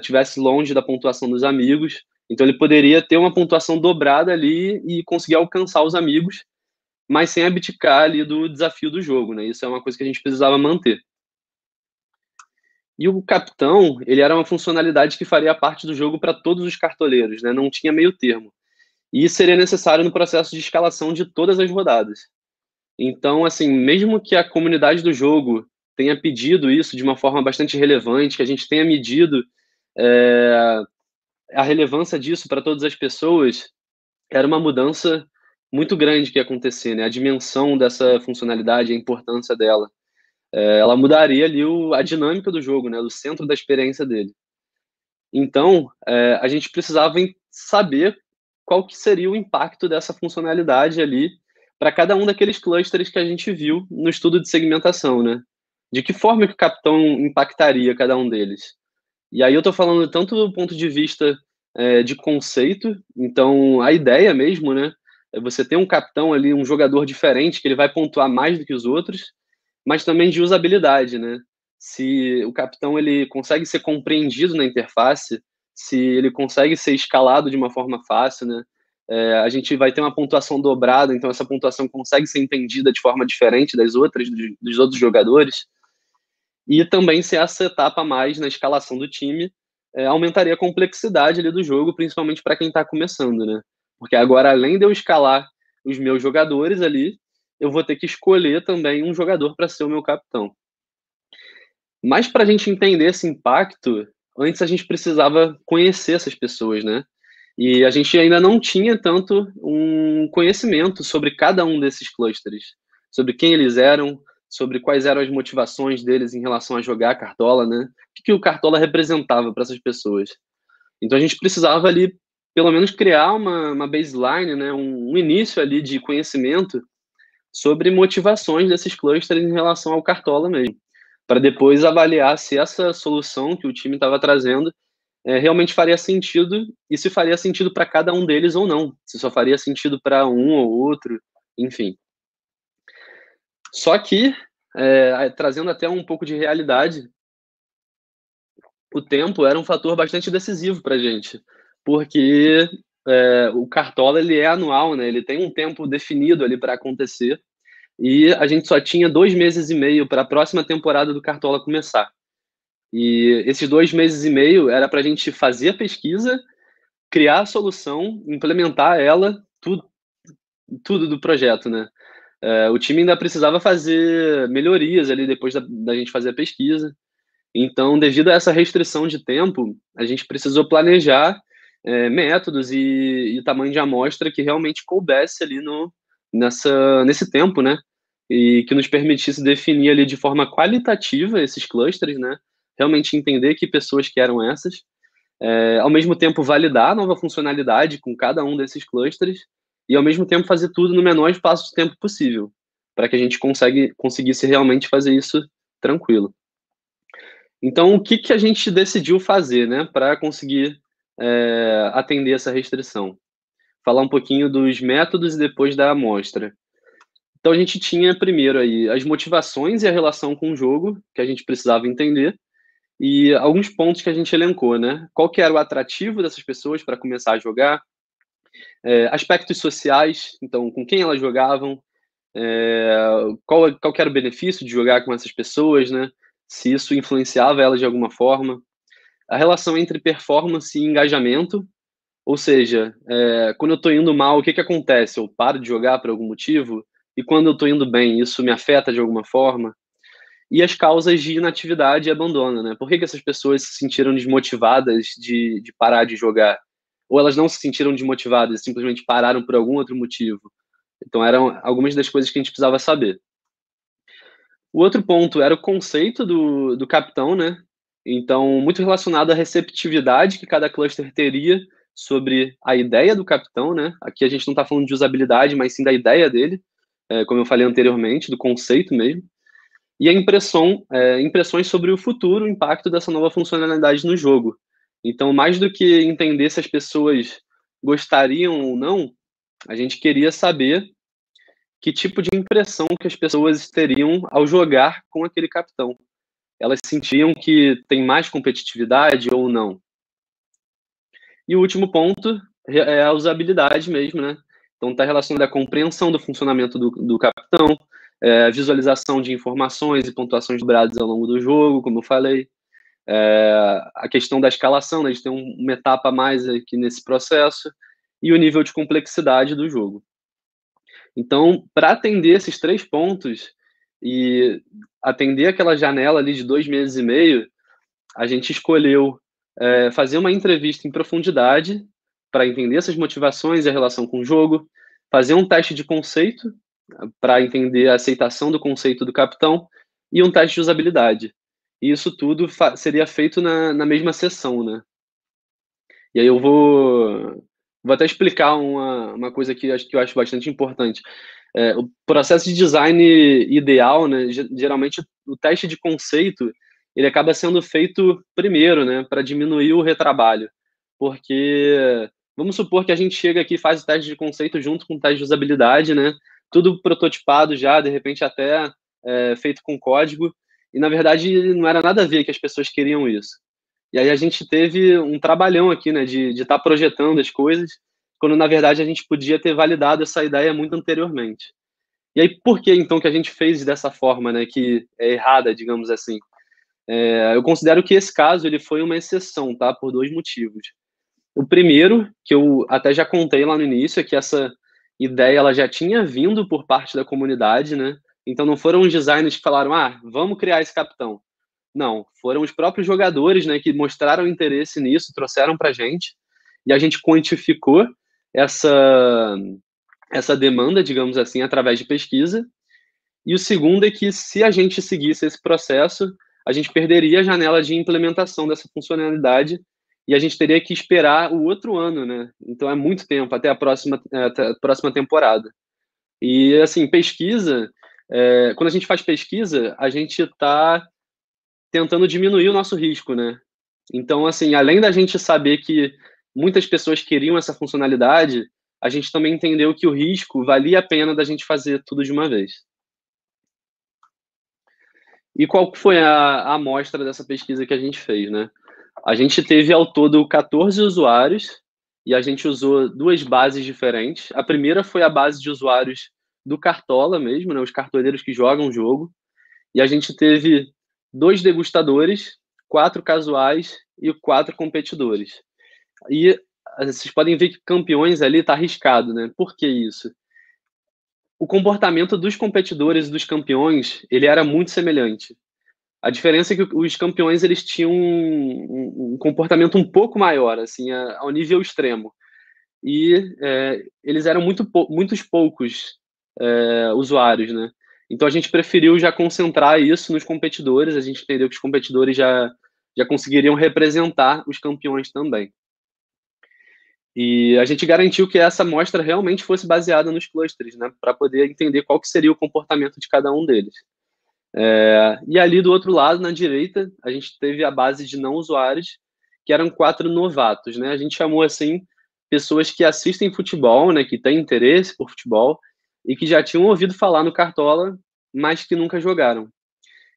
tivesse longe da pontuação dos amigos, então ele poderia ter uma pontuação dobrada ali e conseguir alcançar os amigos, mas sem abdicar ali do desafio do jogo, né? Isso é uma coisa que a gente precisava manter. E o capitão, ele era uma funcionalidade que faria parte do jogo para todos os cartoleiros, né? Não tinha meio termo. E isso seria necessário no processo de escalação de todas as rodadas. Então, assim, mesmo que a comunidade do jogo tenha pedido isso de uma forma bastante relevante, que a gente tenha medido é, a relevância disso para todas as pessoas, era uma mudança muito grande que ia acontecer, né? A dimensão dessa funcionalidade, a importância dela. É, ela mudaria ali o, a dinâmica do jogo, né? O centro da experiência dele. Então, é, a gente precisava saber qual que seria o impacto dessa funcionalidade ali para cada um daqueles clusters que a gente viu no estudo de segmentação, né? De que forma que o capitão impactaria cada um deles? E aí eu estou falando tanto do ponto de vista é, de conceito, então a ideia mesmo, né? É, você tem um capitão ali, um jogador diferente, que ele vai pontuar mais do que os outros, mas também de usabilidade, né? Se o capitão ele consegue ser compreendido na interface, se ele consegue ser escalado de uma forma fácil, né? É, a gente vai ter uma pontuação dobrada, então essa pontuação consegue ser entendida de forma diferente das outras, dos, outros jogadores. E também se essa etapa mais na escalação do time é, aumentaria a complexidade ali do jogo, principalmente para quem está começando, né? Porque agora, além de eu escalar os meus jogadores ali, eu vou ter que escolher também um jogador para ser o meu capitão. Mas para a gente entender esse impacto, antes a gente precisava conhecer essas pessoas, né? E a gente ainda não tinha tanto um conhecimento sobre cada um desses clusters, sobre quem eles eram, sobre quais eram as motivações deles em relação a jogar Cartola, né? O que, que o Cartola representava para essas pessoas. Então a gente precisava ali pelo menos criar uma, uma baseline, né, um, um início ali de conhecimento sobre motivações desses clusters em relação ao Cartola mesmo, para depois avaliar se essa solução que o time estava trazendo é, realmente faria sentido e se faria sentido para cada um deles ou não, se só faria sentido para um ou outro, enfim. Só que, é, trazendo até um pouco de realidade, o tempo era um fator bastante decisivo para a gente porque é, o Cartola ele é anual, né? Ele tem um tempo definido ali para acontecer e a gente só tinha dois meses e meio para a próxima temporada do Cartola começar. E esses dois meses e meio era para a gente fazer a pesquisa, criar a solução, implementar ela, tudo, tudo do projeto, né? É, o time ainda precisava fazer melhorias ali depois da, da gente fazer a pesquisa. Então, devido a essa restrição de tempo, a gente precisou planejar é, métodos e, e, tamanho de amostra que realmente coubesse ali no, nessa, nesse tempo, né? E que nos permitisse definir ali de forma qualitativa esses clusters, né? Realmente entender que pessoas que eram essas. É, ao mesmo tempo validar a nova funcionalidade com cada um desses clusters e ao mesmo tempo fazer tudo no menor espaço de tempo possível para que a gente consegue, conseguisse realmente fazer isso tranquilo. Então, o que, que a gente decidiu fazer né, para conseguir é, atender essa restrição. Falar um pouquinho dos métodos e depois da amostra. Então a gente tinha primeiro aí as motivações e a relação com o jogo que a gente precisava entender e alguns pontos que a gente elencou, né? Qual que era o atrativo dessas pessoas para começar a jogar? É, aspectos sociais, então com quem elas jogavam, é, qual, qual era o benefício de jogar com essas pessoas, né? Se isso influenciava elas de alguma forma a relação entre performance e engajamento. Ou seja, é, quando eu estou indo mal, o que, que acontece? Eu paro de jogar por algum motivo? E quando eu estou indo bem, isso me afeta de alguma forma? E as causas de inatividade e abandono, né? Por que, que essas pessoas se sentiram desmotivadas de, de parar de jogar? Ou elas não se sentiram desmotivadas, simplesmente pararam por algum outro motivo? Então, eram algumas das coisas que a gente precisava saber. O outro ponto era o conceito do, do capitão, né? Então, muito relacionado à receptividade que cada cluster teria sobre a ideia do capitão, né? Aqui a gente não está falando de usabilidade, mas sim da ideia dele, é, como eu falei anteriormente, do conceito mesmo. E a impressão, é, impressões sobre o futuro, o impacto dessa nova funcionalidade no jogo. Então, mais do que entender se as pessoas gostariam ou não, a gente queria saber que tipo de impressão que as pessoas teriam ao jogar com aquele capitão elas sentiam que tem mais competitividade ou não. E o último ponto é a usabilidade mesmo, né? Então está relacionado à compreensão do funcionamento do, do capitão, é, visualização de informações e pontuações dobradas ao longo do jogo, como eu falei, é, a questão da escalação, né, de ter um, uma etapa a mais aqui nesse processo, e o nível de complexidade do jogo. Então, para atender esses três pontos e atender aquela janela ali de dois meses e meio, a gente escolheu é, fazer uma entrevista em profundidade para entender essas motivações e a relação com o jogo, fazer um teste de conceito né, para entender a aceitação do conceito do capitão e um teste de usabilidade. E isso tudo seria feito na, na mesma sessão, né? E aí eu vou, vou até explicar uma, uma coisa que, que eu acho bastante importante. É, o processo de design ideal, né, geralmente o teste de conceito, ele acaba sendo feito primeiro, né, para diminuir o retrabalho, porque vamos supor que a gente chega aqui e faz o teste de conceito junto com o teste de usabilidade, né, tudo prototipado já, de repente até é, feito com código, e na verdade não era nada a ver que as pessoas queriam isso. E aí a gente teve um trabalhão aqui, né, de estar tá projetando as coisas, quando na verdade a gente podia ter validado essa ideia muito anteriormente. E aí, por que então que a gente fez dessa forma, né, que é errada, digamos assim? É, eu considero que esse caso ele foi uma exceção, tá, por dois motivos. O primeiro, que eu até já contei lá no início, é que essa ideia ela já tinha vindo por parte da comunidade, né? Então não foram os designers que falaram, ah, vamos criar esse capitão. Não, foram os próprios jogadores, né, que mostraram interesse nisso, trouxeram para gente e a gente quantificou essa, essa demanda, digamos assim, através de pesquisa. E o segundo é que se a gente seguisse esse processo, a gente perderia a janela de implementação dessa funcionalidade e a gente teria que esperar o outro ano, né? Então é muito tempo até a próxima, é, até a próxima temporada. E assim, pesquisa, é, quando a gente faz pesquisa, a gente está tentando diminuir o nosso risco, né? Então, assim, além da gente saber que muitas pessoas queriam essa funcionalidade, a gente também entendeu que o risco valia a pena da gente fazer tudo de uma vez. E qual foi a, a amostra dessa pesquisa que a gente fez, né? A gente teve ao todo 14 usuários e a gente usou duas bases diferentes. A primeira foi a base de usuários do Cartola mesmo, né, os cartoleiros que jogam o jogo. E a gente teve dois degustadores, quatro casuais e quatro competidores. E ah, vocês podem ver que campeões ali está arriscado, né? Por que isso? O comportamento dos competidores dos campeões ele era muito semelhante. A diferença é que os campeões eles tinham um, um comportamento um pouco maior, assim, a, ao nível extremo. E é, eles eram muito pou, muitos poucos é, usuários, né? Então a gente preferiu já concentrar isso nos competidores. A gente entendeu que os competidores já já conseguiriam representar os campeões também. E a gente garantiu que essa amostra realmente fosse baseada nos clusters, né, para poder entender qual que seria o comportamento de cada um deles. É, e ali do outro lado, na direita, a gente teve a base de não usuários, que eram quatro novatos, né? A gente chamou assim pessoas que assistem futebol, né, que têm interesse por futebol e que já tinham ouvido falar no Cartola, mas que nunca jogaram.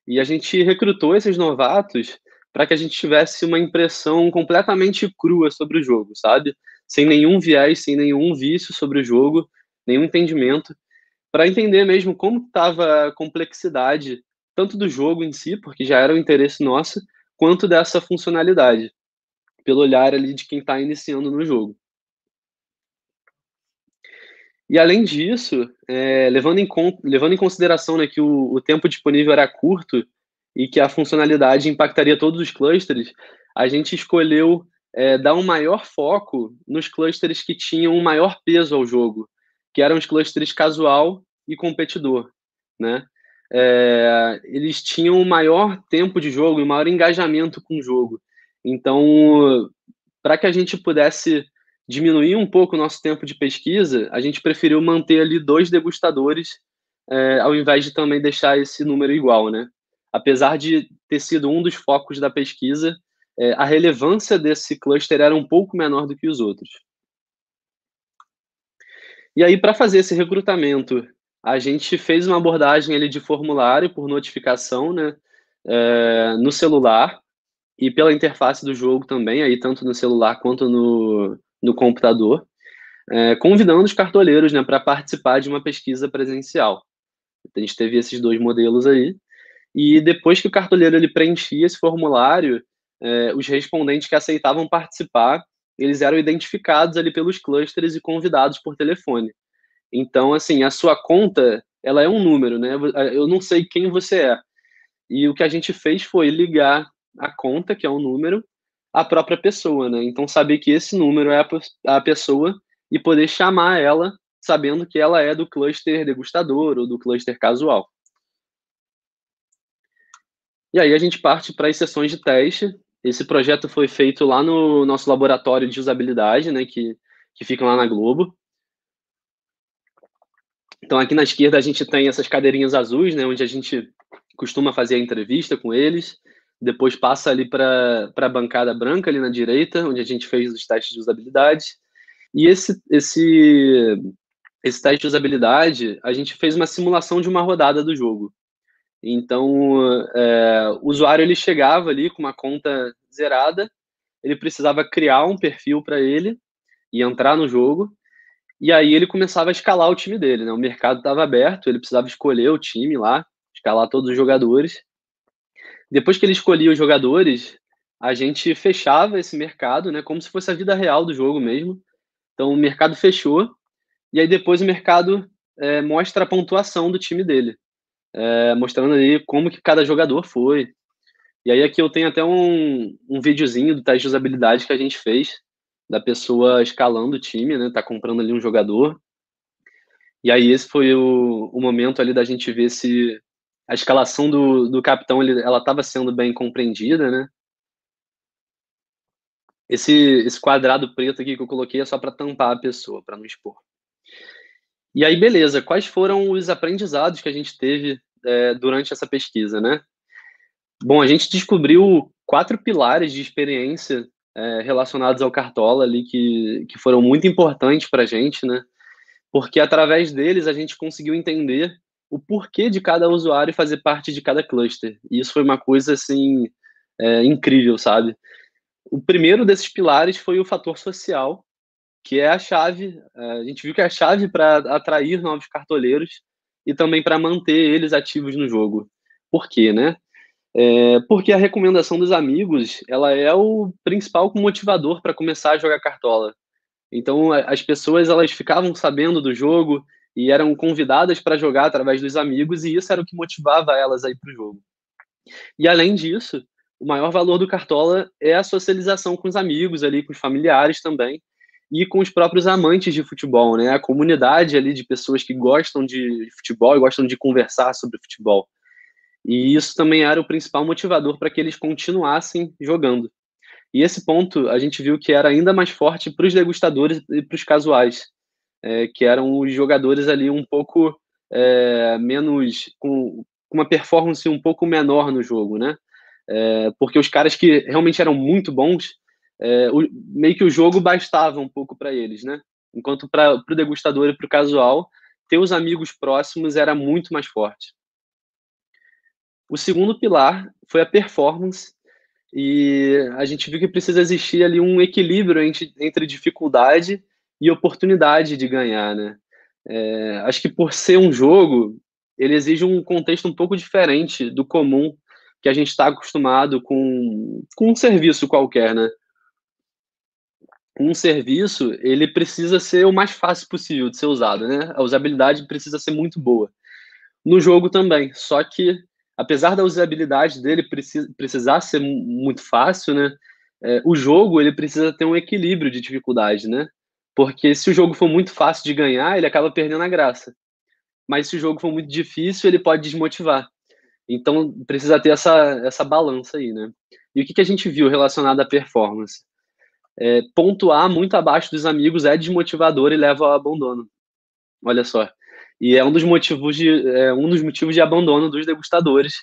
E a gente recrutou esses novatos para que a gente tivesse uma impressão completamente crua sobre o jogo, sabe? sem nenhum viés, sem nenhum vício sobre o jogo, nenhum entendimento, para entender mesmo como estava a complexidade, tanto do jogo em si, porque já era o interesse nosso, quanto dessa funcionalidade, pelo olhar ali de quem está iniciando no jogo. E além disso, é, levando, em levando em consideração né, que o, o, tempo disponível era curto e que a funcionalidade impactaria todos os clusters, a gente escolheu é, dar um maior foco nos clusters que tinham um maior peso ao jogo, que eram os clusters casual e competidor, né? É, eles tinham um maior tempo de jogo e um maior engajamento com o jogo. Então, para que a gente pudesse diminuir um pouco o nosso tempo de pesquisa, a gente preferiu manter ali dois degustadores, é, ao invés de também deixar esse número igual, né? Apesar de ter sido um dos focos da pesquisa, é, a relevância desse cluster era um pouco menor do que os outros. E aí, para fazer esse recrutamento, a gente fez uma abordagem ali de formulário por notificação, né, é, no celular e pela interface do jogo também, aí tanto no celular quanto no, no computador, é, convidando os cartoleiros né, para participar de uma pesquisa presencial. A gente teve esses dois modelos aí. E depois que o cartoleiro ele preenchia esse formulário, é, os respondentes que aceitavam participar, eles eram identificados ali pelos clusters e convidados por telefone. Então, assim, a sua conta, ela é um número, né? Eu não sei quem você é. E o que a gente fez foi ligar a conta, que é um número, à própria pessoa, né? Então, saber que esse número é a pessoa e poder chamar ela sabendo que ela é do cluster degustador ou do cluster casual. E aí a gente parte para as sessões de teste, esse projeto foi feito lá no nosso laboratório de usabilidade, né, que, que fica lá na Globo. Então, aqui na esquerda, a gente tem essas cadeirinhas azuis, né, onde a gente costuma fazer a entrevista com eles. Depois passa ali para a bancada branca, ali na direita, onde a gente fez os testes de usabilidade. E esse, esse, esse teste de usabilidade, a gente fez uma simulação de uma rodada do jogo. Então, é, o usuário ele chegava ali com uma conta zerada, ele precisava criar um perfil para ele e entrar no jogo, e aí ele começava a escalar o time dele. Né? O mercado estava aberto, ele precisava escolher o time lá, escalar todos os jogadores. Depois que ele escolhia os jogadores, a gente fechava esse mercado, né, como se fosse a vida real do jogo mesmo. Então, o mercado fechou, e aí depois o mercado é, mostra a pontuação do time dele é, mostrando ali como que cada jogador foi. E aí aqui eu tenho até um, um videozinho do teste de usabilidade que a gente fez, da pessoa escalando o time, né? Tá comprando ali um jogador. E aí esse foi o, o momento ali da gente ver se a escalação do, do capitão ele, ela estava sendo bem compreendida, né? Esse, esse quadrado preto aqui que eu coloquei é só para tampar a pessoa, para não expor. E aí, beleza, quais foram os aprendizados que a gente teve é, durante essa pesquisa, né? Bom, a gente descobriu quatro pilares de experiência é, relacionados ao Cartola ali que, que foram muito importantes para a gente, né? Porque através deles a gente conseguiu entender o porquê de cada usuário fazer parte de cada cluster. E isso foi uma coisa, assim, é, incrível, sabe? O primeiro desses pilares foi o fator social, que é a chave. É, a gente viu que é a chave para atrair novos cartoleiros e também para manter eles ativos no jogo. Por quê, né? É, porque a recomendação dos amigos ela é o principal motivador para começar a jogar cartola. Então as pessoas elas ficavam sabendo do jogo e eram convidadas para jogar através dos amigos e isso era o que motivava elas aí para o jogo. E além disso, o maior valor do cartola é a socialização com os amigos ali, com os familiares também e com os próprios amantes de futebol, né? A comunidade ali de pessoas que gostam de futebol e gostam de conversar sobre futebol. E isso também era o principal motivador para que eles continuassem jogando. E esse ponto a gente viu que era ainda mais forte para os degustadores e para os casuais, é, que eram os jogadores ali um pouco é, menos. Com, uma performance um pouco menor no jogo, né? É, porque os caras que realmente eram muito bons, é, o, meio que o jogo bastava um pouco para eles, né? Enquanto para o degustador e para o casual, ter os amigos próximos era muito mais forte. O segundo pilar foi a performance, e a gente viu que precisa existir ali um equilíbrio entre, entre dificuldade e oportunidade de ganhar, né? É, acho que por ser um jogo, ele exige um contexto um pouco diferente do comum que a gente está acostumado com, com um serviço qualquer, né? um serviço ele precisa ser o mais fácil possível de ser usado, né? A usabilidade precisa ser muito boa. No jogo também, só que apesar da usabilidade dele precisar ser muito fácil, né? É, o jogo ele precisa ter um equilíbrio de dificuldade, né? Porque se o jogo for muito fácil de ganhar, ele acaba perdendo a graça. Mas se o jogo for muito difícil, ele pode desmotivar. Então precisa ter essa, essa balança aí, né? E o que, que a gente viu relacionado à performance? é, pontuar muito abaixo dos amigos é desmotivador e leva ao abandono. Olha só. E é um dos motivos de é um dos motivos de abandono dos degustadores,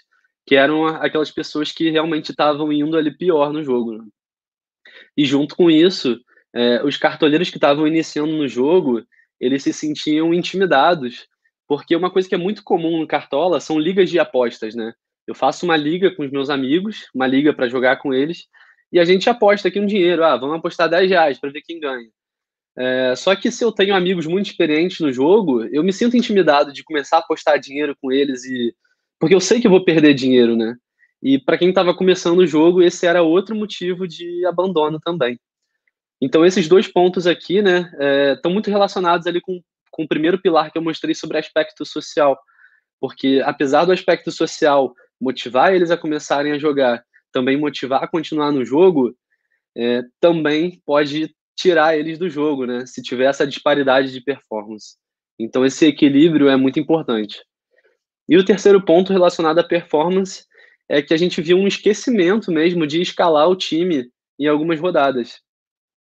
que eram aquelas pessoas que realmente estavam indo ali pior no jogo. E junto com isso, é, os cartoleiros que estavam iniciando no jogo, eles se sentiam intimidados, porque uma coisa que é muito comum no cartola são ligas de apostas, né? Eu faço uma liga com os meus amigos, uma liga para jogar com eles, e a gente aposta aqui um dinheiro. Ah, vamos apostar 10 reais para ver quem ganha. É, só que se eu tenho amigos muito experientes no jogo, eu me sinto intimidado de começar a apostar dinheiro com eles e porque eu sei que eu vou perder dinheiro, né? E para quem estava começando o jogo, esse era outro motivo de abandono também. Então esses dois pontos aqui, né, estão é, muito relacionados ali com, com o primeiro pilar que eu mostrei sobre aspecto social, porque apesar do aspecto social motivar eles a começarem a jogar também motivar a continuar no jogo, é, também pode tirar eles do jogo, né? Se tiver essa disparidade de performance. Então, esse equilíbrio é muito importante. E o terceiro ponto relacionado à performance é que a gente viu um esquecimento mesmo de escalar o time em algumas rodadas.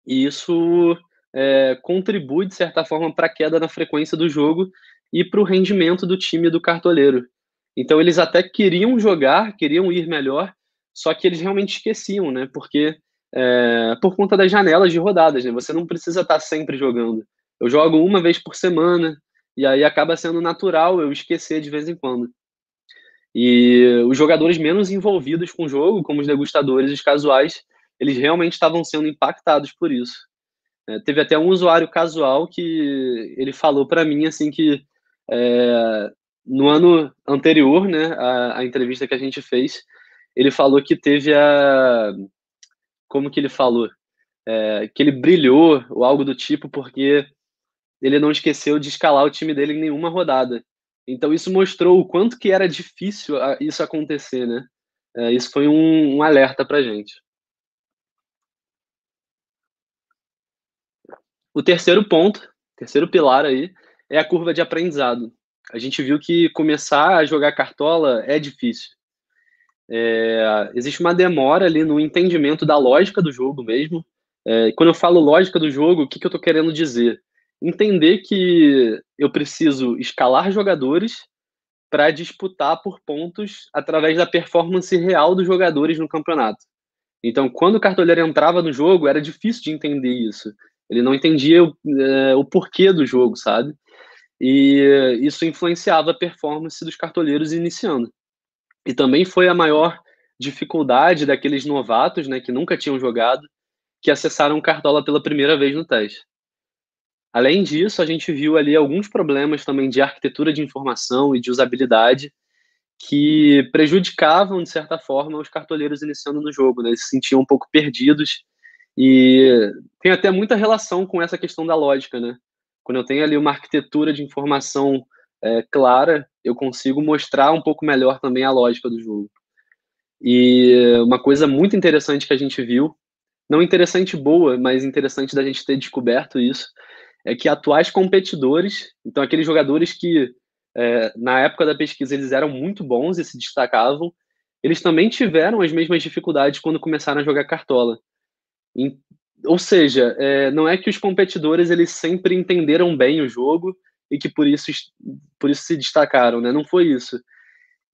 E isso é, contribui, de certa forma, para a queda na frequência do jogo e para o rendimento do time do cartoleiro. Então, eles até queriam jogar, queriam ir melhor, só que eles realmente esqueciam, né? Porque é, por conta das janelas de rodadas, né? Você não precisa estar tá sempre jogando. Eu jogo uma vez por semana e aí acaba sendo natural eu esquecer de vez em quando. E os jogadores menos envolvidos com o jogo, como os degustadores e os casuais, eles realmente estavam sendo impactados por isso. É, teve até um usuário casual que ele falou para mim assim que é, no ano anterior, né, a, a entrevista que a gente fez, ele falou que teve a. Como que ele falou? É, que ele brilhou ou algo do tipo, porque ele não esqueceu de escalar o time dele em nenhuma rodada. Então isso mostrou o quanto que era difícil isso acontecer, né? É, isso foi um, um alerta para gente. O terceiro ponto, terceiro pilar aí, é a curva de aprendizado. A gente viu que começar a jogar cartola é difícil é, existe uma demora ali no entendimento da lógica do jogo mesmo. É, quando eu falo lógica do jogo, o que, que eu estou querendo dizer? Entender que eu preciso escalar jogadores para disputar por pontos através da performance real dos jogadores no campeonato. Então, quando o cartoleiro entrava no jogo, era difícil de entender isso. Ele não entendia o, é, o porquê do jogo, sabe? E isso influenciava a performance dos cartoleiros iniciando. E também foi a maior dificuldade daqueles novatos, né, que nunca tinham jogado, que acessaram Cartola pela primeira vez no teste. Além disso, a gente viu ali alguns problemas também de arquitetura de informação e de usabilidade que prejudicavam, de certa forma, os cartoleiros iniciando no jogo. Né? Eles se sentiam um pouco perdidos e tem até muita relação com essa questão da lógica. Né? Quando eu tenho ali uma arquitetura de informação é, clara, eu consigo mostrar um pouco melhor também a lógica do jogo. E uma coisa muito interessante que a gente viu, não interessante boa, mas interessante da gente ter descoberto isso, é que atuais competidores, então aqueles jogadores que é, na época da pesquisa eles eram muito bons e se destacavam, eles também tiveram as mesmas dificuldades quando começaram a jogar cartola. ou seja, é, não é que os competidores eles sempre entenderam bem o jogo e que por isso, por isso se destacaram, né? Não foi isso.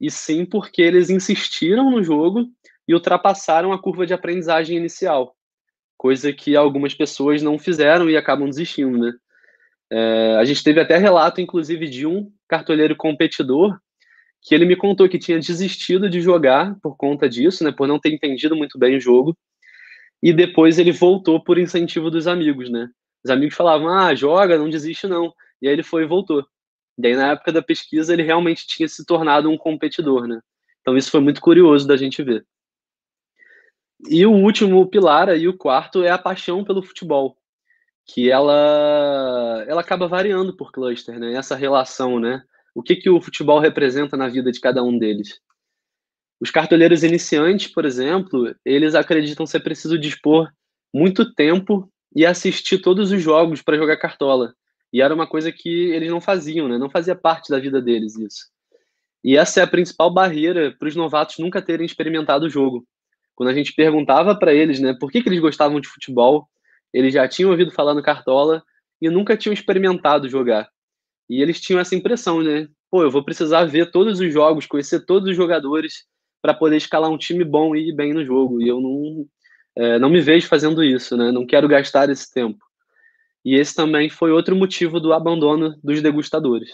E sim porque eles insistiram no jogo e ultrapassaram a curva de aprendizagem inicial, coisa que algumas pessoas não fizeram e acabam desistindo, né? É, a gente teve até relato, inclusive, de um cartoleiro competidor que ele me contou que tinha desistido de jogar por conta disso, né? Por não ter entendido muito bem o jogo. E depois ele voltou por incentivo dos amigos, né? Os amigos falavam: ah, joga, não desiste não. E aí ele foi e voltou. E aí, na época da pesquisa, ele realmente tinha se tornado um competidor, né? Então, isso foi muito curioso da gente ver. E o último pilar, aí, o quarto, é a paixão pelo futebol, que ela, ela acaba variando por cluster, né? Essa relação, né? O que, que o futebol representa na vida de cada um deles. Os cartoleiros iniciantes, por exemplo, eles acreditam ser preciso dispor muito tempo e assistir todos os jogos para jogar cartola. E era uma coisa que eles não faziam, né? Não fazia parte da vida deles isso. E essa é a principal barreira para os novatos nunca terem experimentado o jogo. Quando a gente perguntava para eles, né, por que, que eles gostavam de futebol, eles já tinham ouvido falar no Cartola e nunca tinham experimentado jogar. E eles tinham essa impressão, né? Pô, eu vou precisar ver todos os jogos, conhecer todos os jogadores para poder escalar um time bom e ir bem no jogo. E eu não, é, não me vejo fazendo isso, né? Não quero gastar esse tempo. E esse também foi outro motivo do abandono dos degustadores.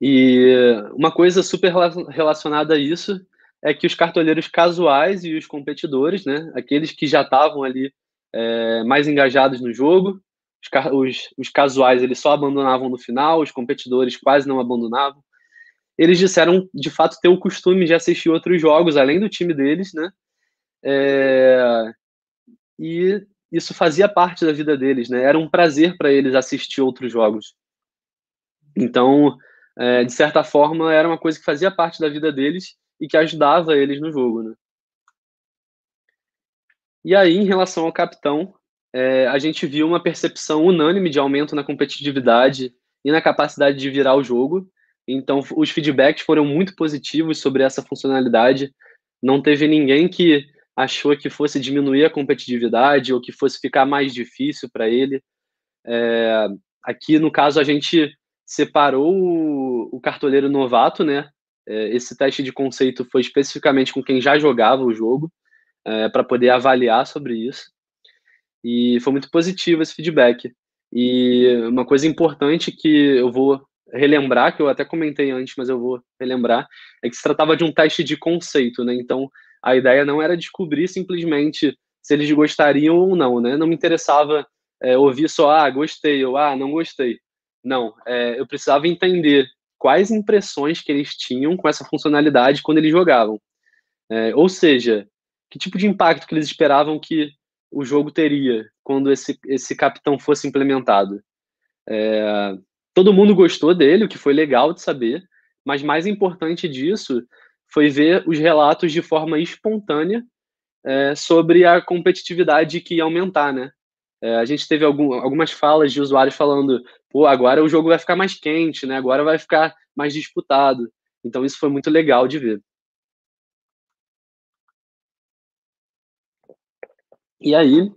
E uma coisa super relacionada a isso é que os cartoleiros casuais e os competidores, né, aqueles que já estavam ali é, mais engajados no jogo, os, os, os casuais eles só abandonavam no final, os competidores quase não abandonavam. Eles disseram, de fato, ter o costume de assistir outros jogos além do time deles, né? É, e isso fazia parte da vida deles, né? Era um prazer para eles assistir outros jogos. Então, é, de certa forma, era uma coisa que fazia parte da vida deles e que ajudava eles no jogo, né? E aí, em relação ao capitão, é, a gente viu uma percepção unânime de aumento na competitividade e na capacidade de virar o jogo. Então, os feedbacks foram muito positivos sobre essa funcionalidade. Não teve ninguém que achou que fosse diminuir a competitividade ou que fosse ficar mais difícil para ele. É, aqui, no caso, a gente separou o, o cartoleiro novato, né? É, esse teste de conceito foi especificamente com quem já jogava o jogo, é, para poder avaliar sobre isso. E foi muito positivo esse feedback. E uma coisa importante que eu vou relembrar, que eu até comentei antes, mas eu vou relembrar, é que se tratava de um teste de conceito, né? Então, a ideia não era descobrir simplesmente se eles gostariam ou não, né? Não me interessava é, ouvir só, ah, gostei, ou ah, não gostei. Não, é, eu precisava entender quais impressões que eles tinham com essa funcionalidade quando eles jogavam. É, ou seja, que tipo de impacto que eles esperavam que o jogo teria quando esse, esse capitão fosse implementado. É, todo mundo gostou dele, o que foi legal de saber, mas mais importante disso foi ver os relatos de forma espontânea é, sobre a competitividade que ia aumentar, né? É, a gente teve algum, algumas falas de usuários falando, pô, agora o jogo vai ficar mais quente, né? Agora vai ficar mais disputado. Então isso foi muito legal de ver. E aí,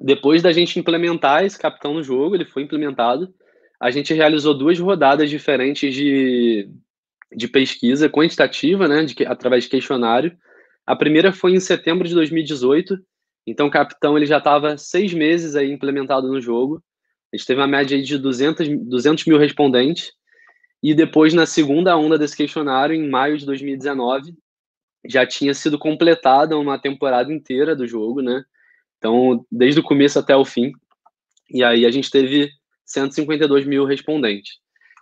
depois da gente implementar esse capitão no jogo, ele foi implementado. A gente realizou duas rodadas diferentes de de pesquisa quantitativa, né, de, através de questionário. A primeira foi em setembro de 2018, então o Capitão ele já estava seis meses aí implementado no jogo. A gente teve uma média de 200, 200 mil respondentes. E depois, na segunda onda desse questionário, em maio de 2019, já tinha sido completada uma temporada inteira do jogo, né? Então, desde o começo até o fim. E aí a gente teve 152 mil respondentes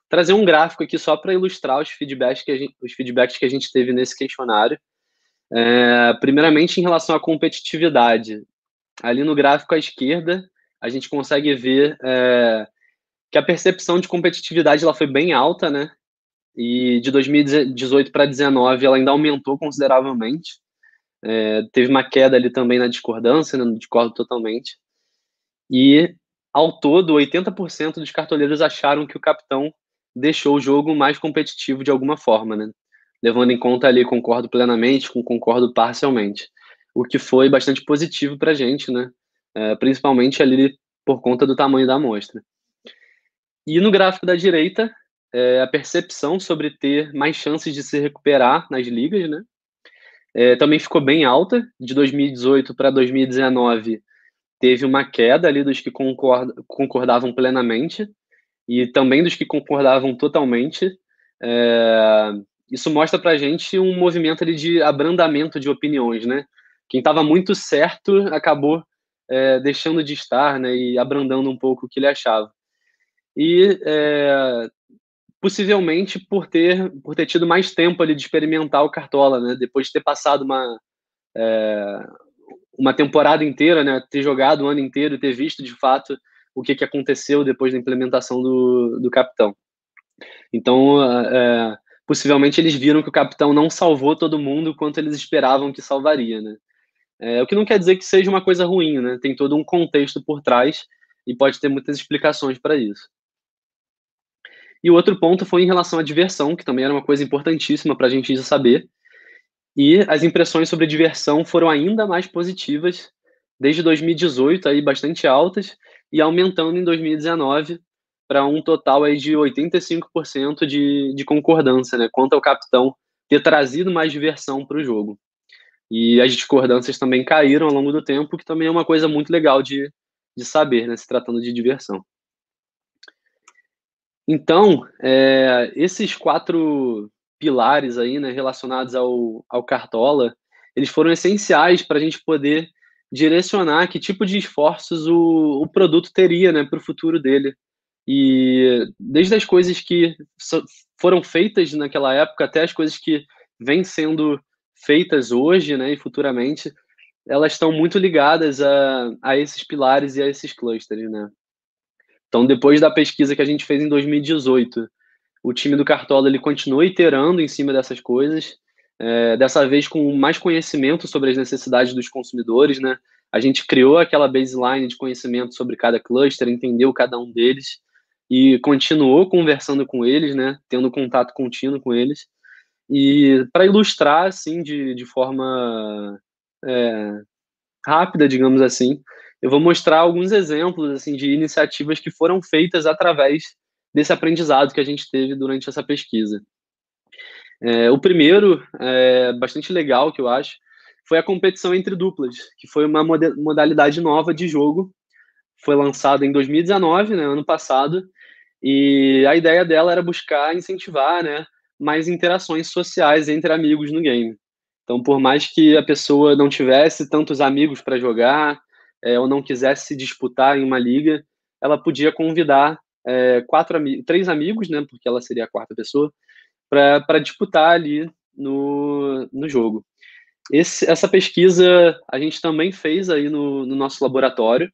trazer um gráfico aqui só para ilustrar os feedbacks, que a gente, os feedbacks que a gente teve nesse questionário. É, primeiramente, em relação à competitividade. Ali no gráfico à esquerda, a gente consegue ver é, que a percepção de competitividade ela foi bem alta, né? E de 2018 para 2019 ela ainda aumentou consideravelmente. É, teve uma queda ali também na discordância, né? não discordo totalmente. E, ao todo, 80% dos cartoleiros acharam que o capitão deixou o jogo mais competitivo de alguma forma, né? Levando em conta ali, concordo plenamente, com concordo parcialmente. O que foi bastante positivo para a gente, né? É, principalmente ali por conta do tamanho da amostra. E no gráfico da direita, é, a percepção sobre ter mais chances de se recuperar nas ligas, né? É, também ficou bem alta, de 2018 para 2019 teve uma queda ali dos que concordavam plenamente, e também dos que concordavam totalmente. É, isso mostra para gente um movimento ali de abrandamento de opiniões, né? Quem estava muito certo acabou é, deixando de estar, né? E abrandando um pouco o que ele achava. E é, possivelmente por ter por ter tido mais tempo ali de experimentar o cartola, né? Depois de ter passado uma é, uma temporada inteira, né? Ter jogado o ano inteiro, ter visto de fato o que, que aconteceu depois da implementação do, do capitão. Então, é, possivelmente eles viram que o capitão não salvou todo mundo quanto eles esperavam que salvaria, né? É, o que não quer dizer que seja uma coisa ruim, né? Tem todo um contexto por trás e pode ter muitas explicações para isso. E o outro ponto foi em relação à diversão, que também era uma coisa importantíssima para a gente já saber. E as impressões sobre diversão foram ainda mais positivas desde 2018, aí bastante altas, e aumentando em 2019 para um total aí de 85% de, de concordância, né, quanto ao capitão ter trazido mais diversão para o jogo. E as discordâncias também caíram ao longo do tempo, que também é uma coisa muito legal de, de saber, né, se tratando de diversão. Então, é, esses quatro pilares aí, né, relacionados ao, ao Cartola, eles foram essenciais para a gente poder direcionar que tipo de esforços o, o produto teria né, para o futuro dele. E desde as coisas que so, foram feitas naquela época até as coisas que vêm sendo feitas hoje né, e futuramente, elas estão muito ligadas a, a esses pilares e a esses clusters. Né? Então, depois da pesquisa que a gente fez em 2018, o time do Cartola ele continuou iterando em cima dessas coisas é, dessa vez com mais conhecimento sobre as necessidades dos consumidores, né? A gente criou aquela baseline de conhecimento sobre cada cluster, entendeu cada um deles e continuou conversando com eles, né? Tendo contato contínuo com eles e para ilustrar assim de, de forma é, rápida, digamos assim, eu vou mostrar alguns exemplos assim de iniciativas que foram feitas através desse aprendizado que a gente teve durante essa pesquisa. É, o primeiro, é, bastante legal que eu acho, foi a competição entre duplas, que foi uma modalidade nova de jogo. Foi lançada em 2019, né, ano passado, e a ideia dela era buscar incentivar né, mais interações sociais entre amigos no game. Então, por mais que a pessoa não tivesse tantos amigos para jogar, é, ou não quisesse disputar em uma liga, ela podia convidar é, quatro, três amigos, né, porque ela seria a quarta pessoa, para disputar ali no, no jogo. Esse, essa pesquisa a gente também fez aí no, no nosso laboratório.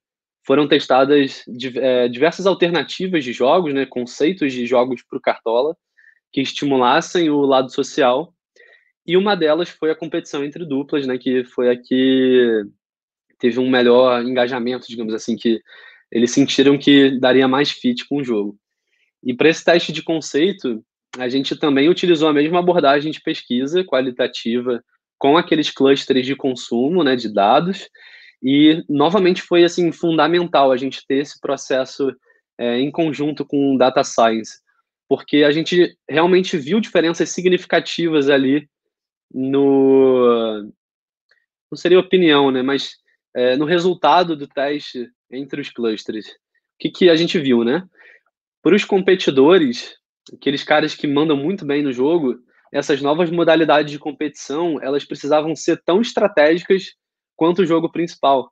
Foram testadas eh, diversas alternativas de jogos, né, conceitos de jogos para o Cartola, que estimulassem o lado social. E uma delas foi a competição entre duplas, né, que foi a que teve um melhor engajamento, digamos assim, que eles sentiram que daria mais fit com o jogo. E para esse teste de conceito, a gente também utilizou a mesma abordagem de pesquisa qualitativa com aqueles clusters de consumo, né, de dados, e novamente foi assim fundamental a gente ter esse processo é, em conjunto com data science, porque a gente realmente viu diferenças significativas ali no não seria opinião, né, mas é, no resultado do teste entre os clusters. O que, que a gente viu, né? Para os competidores, aqueles caras que mandam muito bem no jogo, essas novas modalidades de competição, elas precisavam ser tão estratégicas quanto o jogo principal.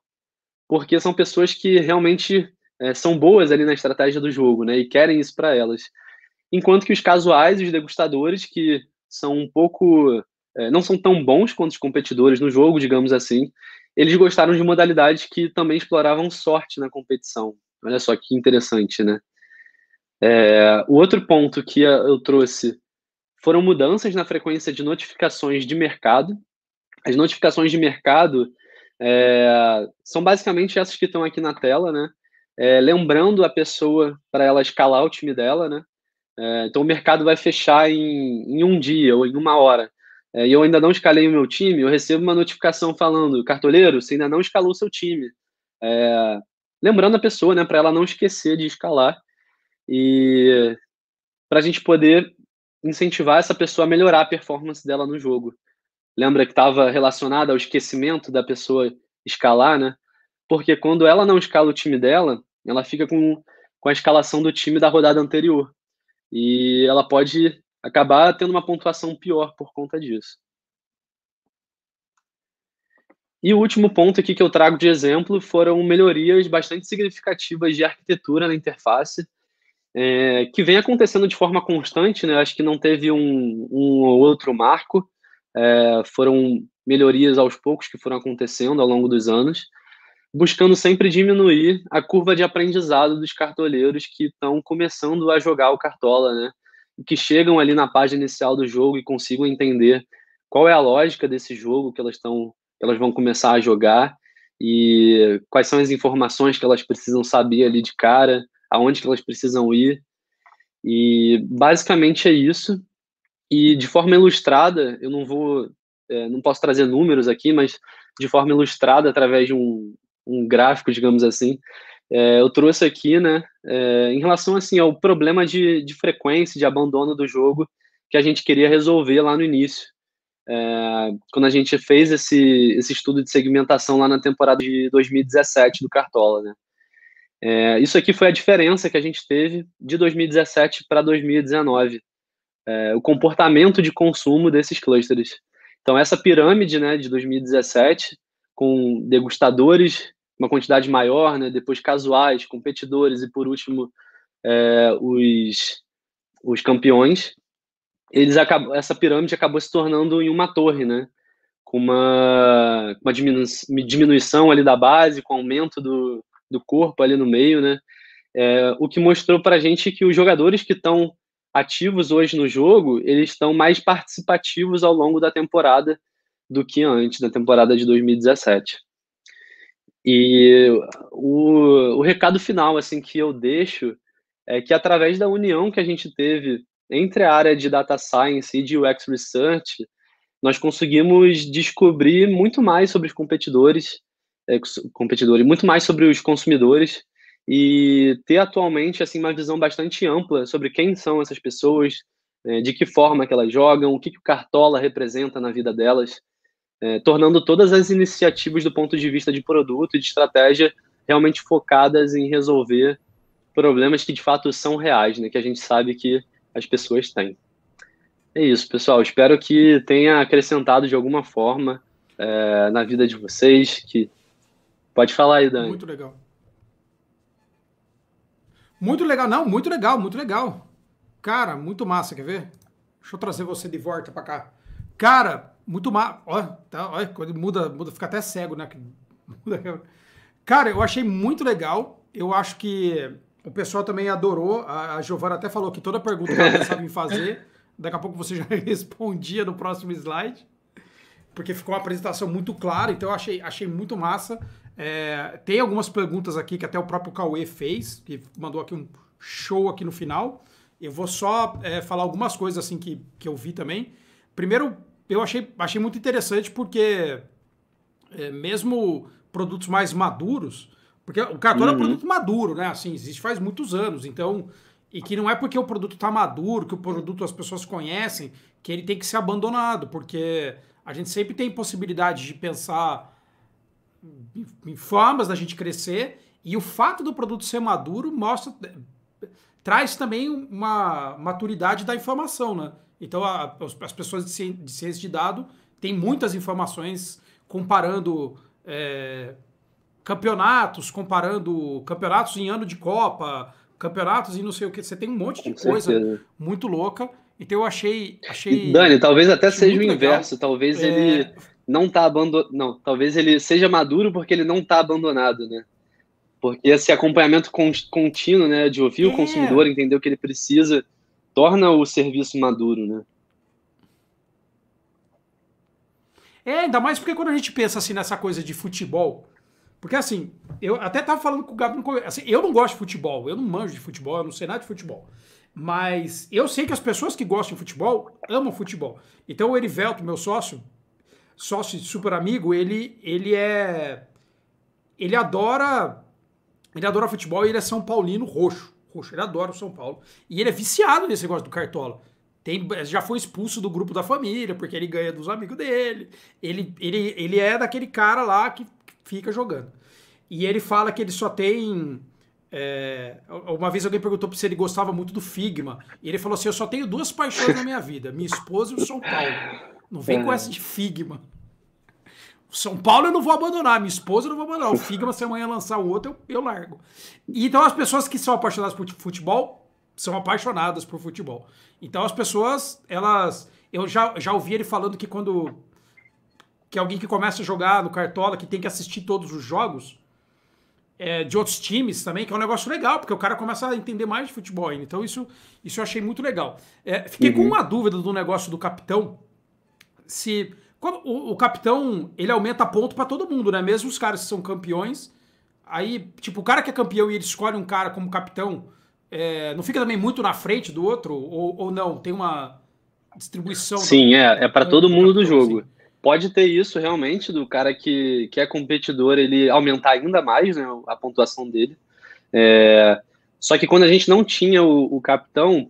Porque são pessoas que realmente é, são boas ali na estratégia do jogo, né? E querem isso para elas. Enquanto que os casuais, os degustadores, que são um pouco. É, não são tão bons quanto os competidores no jogo, digamos assim, eles gostaram de modalidades que também exploravam sorte na competição. Olha só que interessante, né? É, o outro ponto que eu trouxe foram mudanças na frequência de notificações de mercado. As notificações de mercado é, são basicamente essas que estão aqui na tela, né? É, lembrando a pessoa para ela escalar o time dela, né? É, então o mercado vai fechar em, em, um dia ou em uma hora. É, e eu ainda não escalei o meu time, eu recebo uma notificação falando, cartoleiro, você ainda não escalou o seu time. É, lembrando a pessoa, né, para ela não esquecer de escalar e para a gente poder incentivar essa pessoa a melhorar a performance dela no jogo. Lembra que estava relacionada ao esquecimento da pessoa escalar, né? Porque quando ela não escala o time dela, ela fica com, com a escalação do time da rodada anterior. E ela pode acabar tendo uma pontuação pior por conta disso. E o último ponto aqui que eu trago de exemplo foram melhorias bastante significativas de arquitetura na interface é, que vem acontecendo de forma constante, né? Acho que não teve um, um ou outro marco, é, foram melhorias aos poucos que foram acontecendo ao longo dos anos, buscando sempre diminuir a curva de aprendizado dos cartoleiros que estão começando a jogar o cartola, né? Que chegam ali na página inicial do jogo e consigam entender qual é a lógica desse jogo que elas estão, elas vão começar a jogar e quais são as informações que elas precisam saber ali de cara aonde que elas precisam ir. E basicamente é isso. E de forma ilustrada, eu não vou, é, não posso trazer números aqui, mas de forma ilustrada, através de um, um gráfico, digamos assim, é, eu trouxe aqui, né, é, em relação assim ao problema de, de frequência, de abandono do jogo, que a gente queria resolver lá no início. É, quando a gente fez esse, esse estudo de segmentação lá na temporada de 2017 do Cartola, né? É, isso aqui foi a diferença que a gente teve de 2017 para 2019, é, o comportamento de consumo desses clusters. Então, essa pirâmide né, de 2017, com degustadores, uma quantidade maior, né, depois casuais, competidores e, por último, é, os, os campeões, eles acabam, essa pirâmide acabou se tornando em uma torre, né? Com uma, uma diminu diminuição ali da base, com aumento do, do corpo ali no meio, né? É, o que mostrou para a gente que os jogadores que estão ativos hoje no jogo, eles estão mais participativos ao longo da temporada do que antes, da temporada de 2017. E o, o recado final assim que eu deixo é que através da união que a gente teve entre a área de data science e de UX research, nós conseguimos descobrir muito mais sobre os competidores, é, competidores competidor e muito mais sobre os consumidores e ter atualmente assim uma visão bastante ampla sobre quem são essas pessoas, é, de que forma que elas jogam, o que, o cartola representa na vida delas, é, tornando todas as iniciativas do ponto de vista de produto e de estratégia realmente focadas em resolver problemas que de fato são reais, né, que a gente sabe que as pessoas têm. É isso, pessoal. Espero que tenha acrescentado de alguma forma é, na vida de vocês, que Pode falar aí, Dani. Muito legal. Muito legal, não, muito legal, muito legal. Cara, muito massa, quer ver? Deixa eu trazer você de volta pra cá. Cara, muito massa. Ó, tá, ó, quando muda, muda, fica até cego, né? Cara, eu achei muito legal. Eu acho que o pessoal também adorou. A, a Giovana até falou que toda pergunta que ela pensava em fazer, daqui a pouco você já respondia no próximo slide. Porque ficou uma apresentação muito clara, então eu achei, achei muito massa. É, tem algumas perguntas aqui que até o próprio Cauê fez, que mandou aqui um show aqui no final. Eu vou só é, falar algumas coisas assim que, que eu vi também. Primeiro, eu achei, achei muito interessante porque é, mesmo produtos mais maduros, porque o cartão é uhum. é um produto maduro, né? Assim, existe faz muitos anos, então... E que não é porque o produto está maduro, que o produto as pessoas conhecem, que ele tem que ser abandonado, porque a gente sempre tem possibilidade de pensar formas da gente crescer e o fato do produto ser maduro mostra traz também uma maturidade da informação, né? Então a, as pessoas de ciência de dado têm muitas informações comparando é, campeonatos, comparando campeonatos em ano de Copa, campeonatos e não sei o que. Você tem um monte de Com coisa certeza. muito louca. Então eu achei, achei. Dani, talvez até seja o legal. inverso. Talvez é... ele não tá abandonado. Não, talvez ele seja maduro porque ele não tá abandonado, né? Porque esse acompanhamento contínuo, né, de ouvir é. o consumidor, entender o que ele precisa, torna o serviço maduro, né? É, ainda mais porque quando a gente pensa assim nessa coisa de futebol, porque assim, eu até tava falando com o Gabi assim, eu não gosto de futebol, eu não manjo de futebol, eu não sei nada de futebol. Mas eu sei que as pessoas que gostam de futebol amam futebol. Então o Erivelto, meu sócio, sócio de super amigo, ele, ele é. Ele adora. Ele adora futebol e ele é São Paulino roxo. Roxo, ele adora o São Paulo. E ele é viciado nesse negócio do Cartola. Tem, já foi expulso do grupo da família, porque ele ganha dos amigos dele. Ele, ele, ele é daquele cara lá que fica jogando. E ele fala que ele só tem. É, uma vez alguém perguntou se ele gostava muito do Figma. E ele falou assim: Eu só tenho duas paixões na minha vida: minha esposa e o São Paulo. Não vem com essa de Figma. São Paulo eu não vou abandonar, minha esposa eu não vou abandonar. O Figma, se amanhã lançar o outro, eu, eu largo. Então as pessoas que são apaixonadas por futebol são apaixonadas por futebol. Então as pessoas, elas. Eu já, já ouvi ele falando que quando. Que alguém que começa a jogar no Cartola, que tem que assistir todos os jogos. É, de outros times também, que é um negócio legal, porque o cara começa a entender mais de futebol ainda. Então, isso, isso eu achei muito legal. É, fiquei uhum. com uma dúvida do negócio do capitão, se. O, o, capitão, ele aumenta ponto para todo mundo, né? Mesmo os caras que são campeões. Aí, tipo, o cara que é campeão e ele escolhe um cara como capitão, é, não fica também muito na frente do outro? Ou, ou não? Tem uma distribuição? Sim, é. É para todo mundo do jogo. Assim. Pode ter isso realmente, do cara que, que é competidor, ele aumentar ainda mais né, a pontuação dele. É, só que quando a gente não tinha o, o capitão,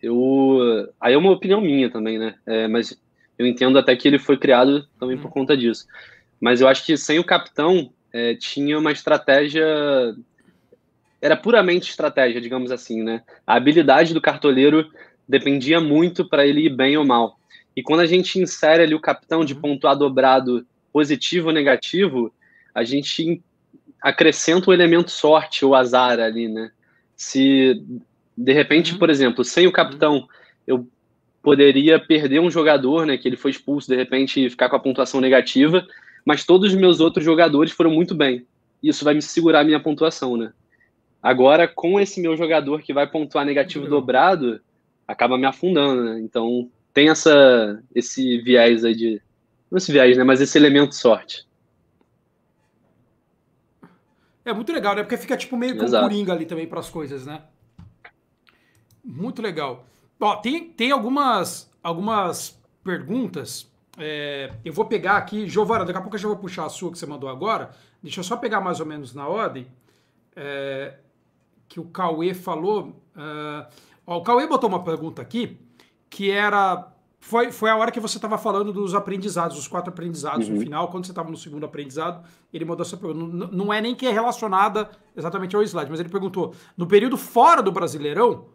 eu aí é uma opinião minha também, né? É, mas eu entendo até que ele foi criado também por hum. conta disso. Mas eu acho que sem o capitão é, tinha uma estratégia. Era puramente estratégia, digamos assim, né? A habilidade do cartoleiro dependia muito para ele ir bem ou mal. E quando a gente insere ali o capitão de uhum. pontuar dobrado positivo ou negativo, a gente acrescenta o elemento sorte ou azar ali, né? Se de repente, uhum. por exemplo, sem o capitão uhum. eu poderia perder um jogador, né, que ele foi expulso de repente e ficar com a pontuação negativa, mas todos os meus outros jogadores foram muito bem. Isso vai me segurar a minha pontuação, né? Agora, com esse meu jogador que vai pontuar negativo uhum. dobrado, acaba me afundando, né? Então, tem essa, esse viés aí de. Não esse viés, né? Mas esse elemento sorte. É muito legal, né? Porque fica tipo meio que um coringa ali também para as coisas, né? Muito legal tem, tem algumas, algumas perguntas. É, eu vou pegar aqui. Giovana, daqui a pouco eu já vou puxar a sua que você mandou agora. Deixa eu só pegar mais ou menos na ordem é, que o Cauê falou. Uh, ó, o Cauê botou uma pergunta aqui que era foi, foi a hora que você estava falando dos aprendizados, os quatro aprendizados uhum. no final, quando você estava no segundo aprendizado, ele mandou essa pergunta. Não, não é nem que é relacionada exatamente ao slide, mas ele perguntou: no período fora do Brasileirão,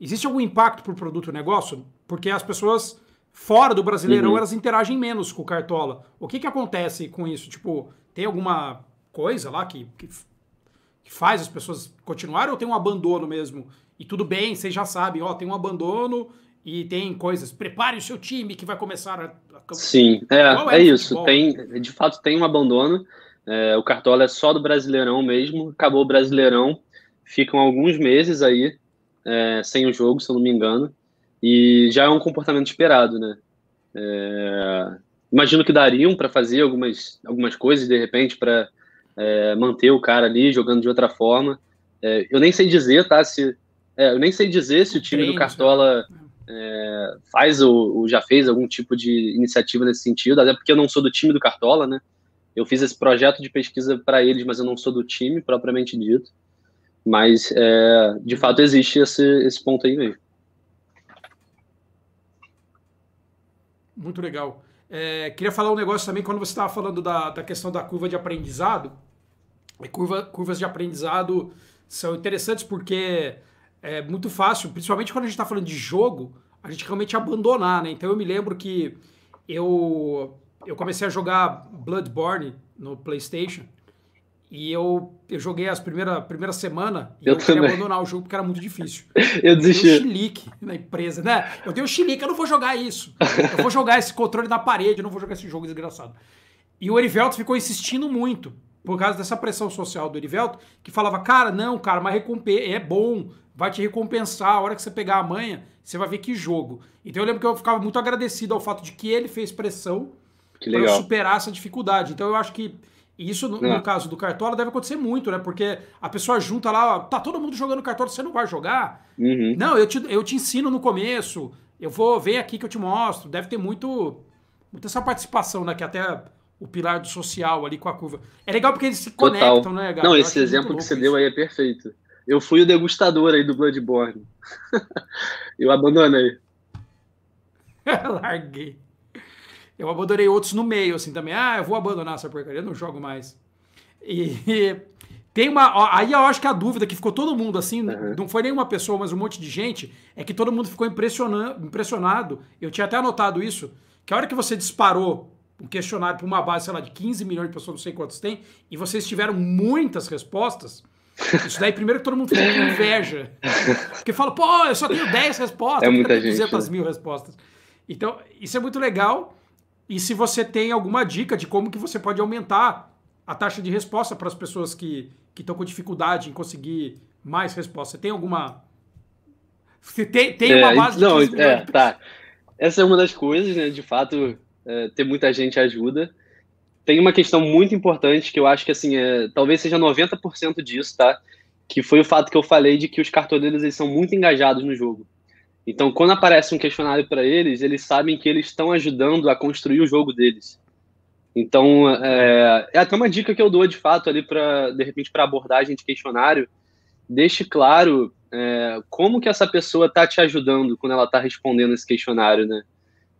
Existe algum impacto para o produto e negócio? Porque as pessoas fora do Brasileirão, uhum. elas interagem menos com o Cartola. O que, que acontece com isso? Tipo, tem alguma coisa lá que, que, que faz as pessoas continuarem ou tem um abandono mesmo? E tudo bem, vocês já sabem, ó, tem um abandono e tem coisas. Prepare o seu time que vai começar a... a... Sim, é, é, é isso. Tem, de fato, tem um abandono. É, o Cartola é só do Brasileirão mesmo. Acabou o Brasileirão, ficam alguns meses aí é, sem o jogo, se eu não me engano, e já é um comportamento esperado, né? É, imagino que dariam para fazer algumas, algumas coisas de repente para é, manter o cara ali jogando de outra forma. É, eu nem sei dizer, tá? Se é, eu nem sei dizer se o time do né? Cartola é, faz ou, ou já fez algum tipo de iniciativa nesse sentido, até porque eu não sou do time do Cartola, né? Eu fiz esse projeto de pesquisa para eles, mas eu não sou do time propriamente dito. Mas, é, de fato, existe esse, esse ponto aí mesmo. Muito legal. É, queria falar um negócio também, quando você estava falando da, da questão da curva de aprendizado, é, curva, curvas de aprendizado são interessantes porque é muito fácil, principalmente quando a gente está falando de jogo, a gente realmente abandonar, né? Então eu me lembro que eu, eu comecei a jogar Bloodborne no PlayStation e eu, eu joguei as primeira, primeira semana e eu, eu queria abandonar o jogo porque era muito difícil. eu desisti. Eu tenho chilique na empresa, né? Eu tenho chilique, eu não vou jogar isso. Eu vou jogar esse controle na parede, eu não vou jogar esse jogo desgraçado. E o Erivelto ficou insistindo muito, por causa dessa pressão social do Erivelto, que falava, cara, não, cara, mas é bom, vai te recompensar, a hora que você pegar a manha, você vai ver que jogo. Então eu lembro que eu ficava muito agradecido ao fato de que ele fez pressão para superar essa dificuldade. Então eu acho que e isso, no, no, é. caso do Cartola, deve acontecer muito, né? Porque a pessoa junta lá, ó, tá todo mundo jogando Cartola, você não vai jogar? Uhum. Não, eu te, eu te ensino no começo, eu vou, vem aqui que eu te mostro. Deve ter muito, muito essa participação, né? Que até o pilar do social ali com a curva. É legal porque eles se Total. conectam, né, Não, esse exemplo que você isso. deu aí é perfeito. Eu fui o degustador aí do Bloodborne. eu abandonei. Larguei. Eu abandonei outros no meio, assim, também. Ah, eu vou abandonar essa porcaria, eu não jogo mais. E, e tem uma. Aí eu acho que a dúvida que ficou todo mundo, assim, uhum. não foi nenhuma pessoa, mas um monte de gente, é que todo mundo ficou impressionado. impressionado. Eu tinha até anotado isso, que a hora que você disparou um questionário para uma base, sei lá, de 15 milhões de pessoas, não sei quantos tem, e vocês tiveram muitas respostas. Isso daí, primeiro que todo mundo fica com inveja. Porque fala, pô, eu só tenho 10 respostas, é muita gente, 200 né? mil respostas. Então, isso é muito legal. E se você tem alguma dica de como que você pode aumentar a taxa de resposta para as pessoas que estão com dificuldade em conseguir mais resposta. Você tem alguma... Você tem, tem uma é, base... Não, de é, tá. Essa é uma das coisas, né? De fato, é, ter muita gente ajuda. Tem uma questão muito importante que eu acho que, assim, é, talvez seja 90% disso, tá? Que foi o fato que eu falei de que os cartoneiros eles são muito engajados no jogo. Então, quando aparece um questionário para eles, eles sabem que eles estão ajudando a construir o jogo deles. Então, é, é, até uma dica que eu dou de fato ali para, de repente, para abordagem de questionário, deixe claro é, como que essa pessoa está te ajudando quando ela está respondendo esse questionário, né?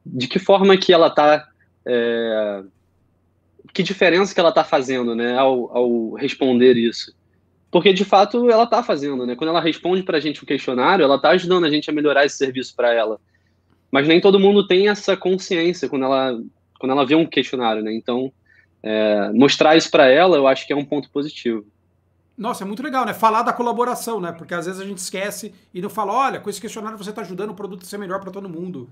De que forma que ela está, é, que diferença que ela está fazendo, né, ao, ao responder isso? Porque de fato ela está fazendo, né? Quando ela responde para a gente o questionário, ela está ajudando a gente a melhorar esse serviço para ela. Mas nem todo mundo tem essa consciência quando ela quando ela vê um questionário, né? Então é, mostrar isso para ela, eu acho que é um ponto positivo. Nossa, é muito legal, né? Falar da colaboração, né? Porque às vezes a gente esquece e não fala, olha, com esse questionário você está ajudando o produto a ser melhor para todo mundo.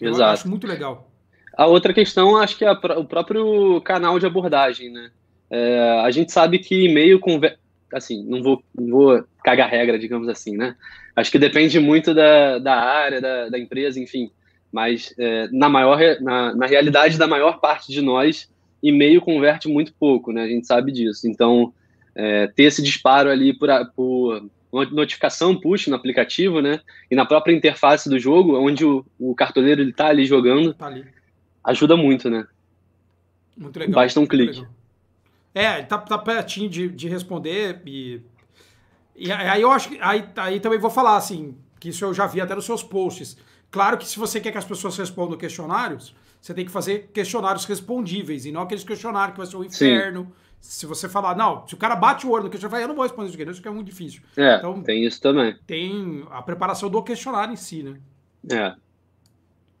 Eu Exato. acho muito legal. A outra questão, acho que é o próprio canal de abordagem, né? É, a gente sabe que e-mail, conver assim, não vou, não vou cagar regra, digamos assim, né? Acho que depende muito da, da área, da, da empresa, enfim. Mas é, na, maior, na, na realidade da maior parte de nós, e-mail converte muito pouco, né? A gente sabe disso. Então, é, ter esse disparo ali por, por notificação push no aplicativo, né? E na própria interface do jogo, onde o, o cartoleiro ele tá ali jogando, tá ali. ajuda muito, né? Muito legal. Basta um clique. Legal. É, ele tá, tá pertinho de, de responder e, e aí eu acho que aí, aí também vou falar assim, que isso eu já vi até nos seus posts. Claro que se você quer que as pessoas respondam questionários, você tem que fazer questionários respondíveis e não aqueles questionários que vai ser um inferno. Sim. Se você falar, não, se o cara bate o olho no questionário, eu não vou responder isso, isso que é muito difícil. É, então, tem isso também. Tem a preparação do questionário em si, né? É.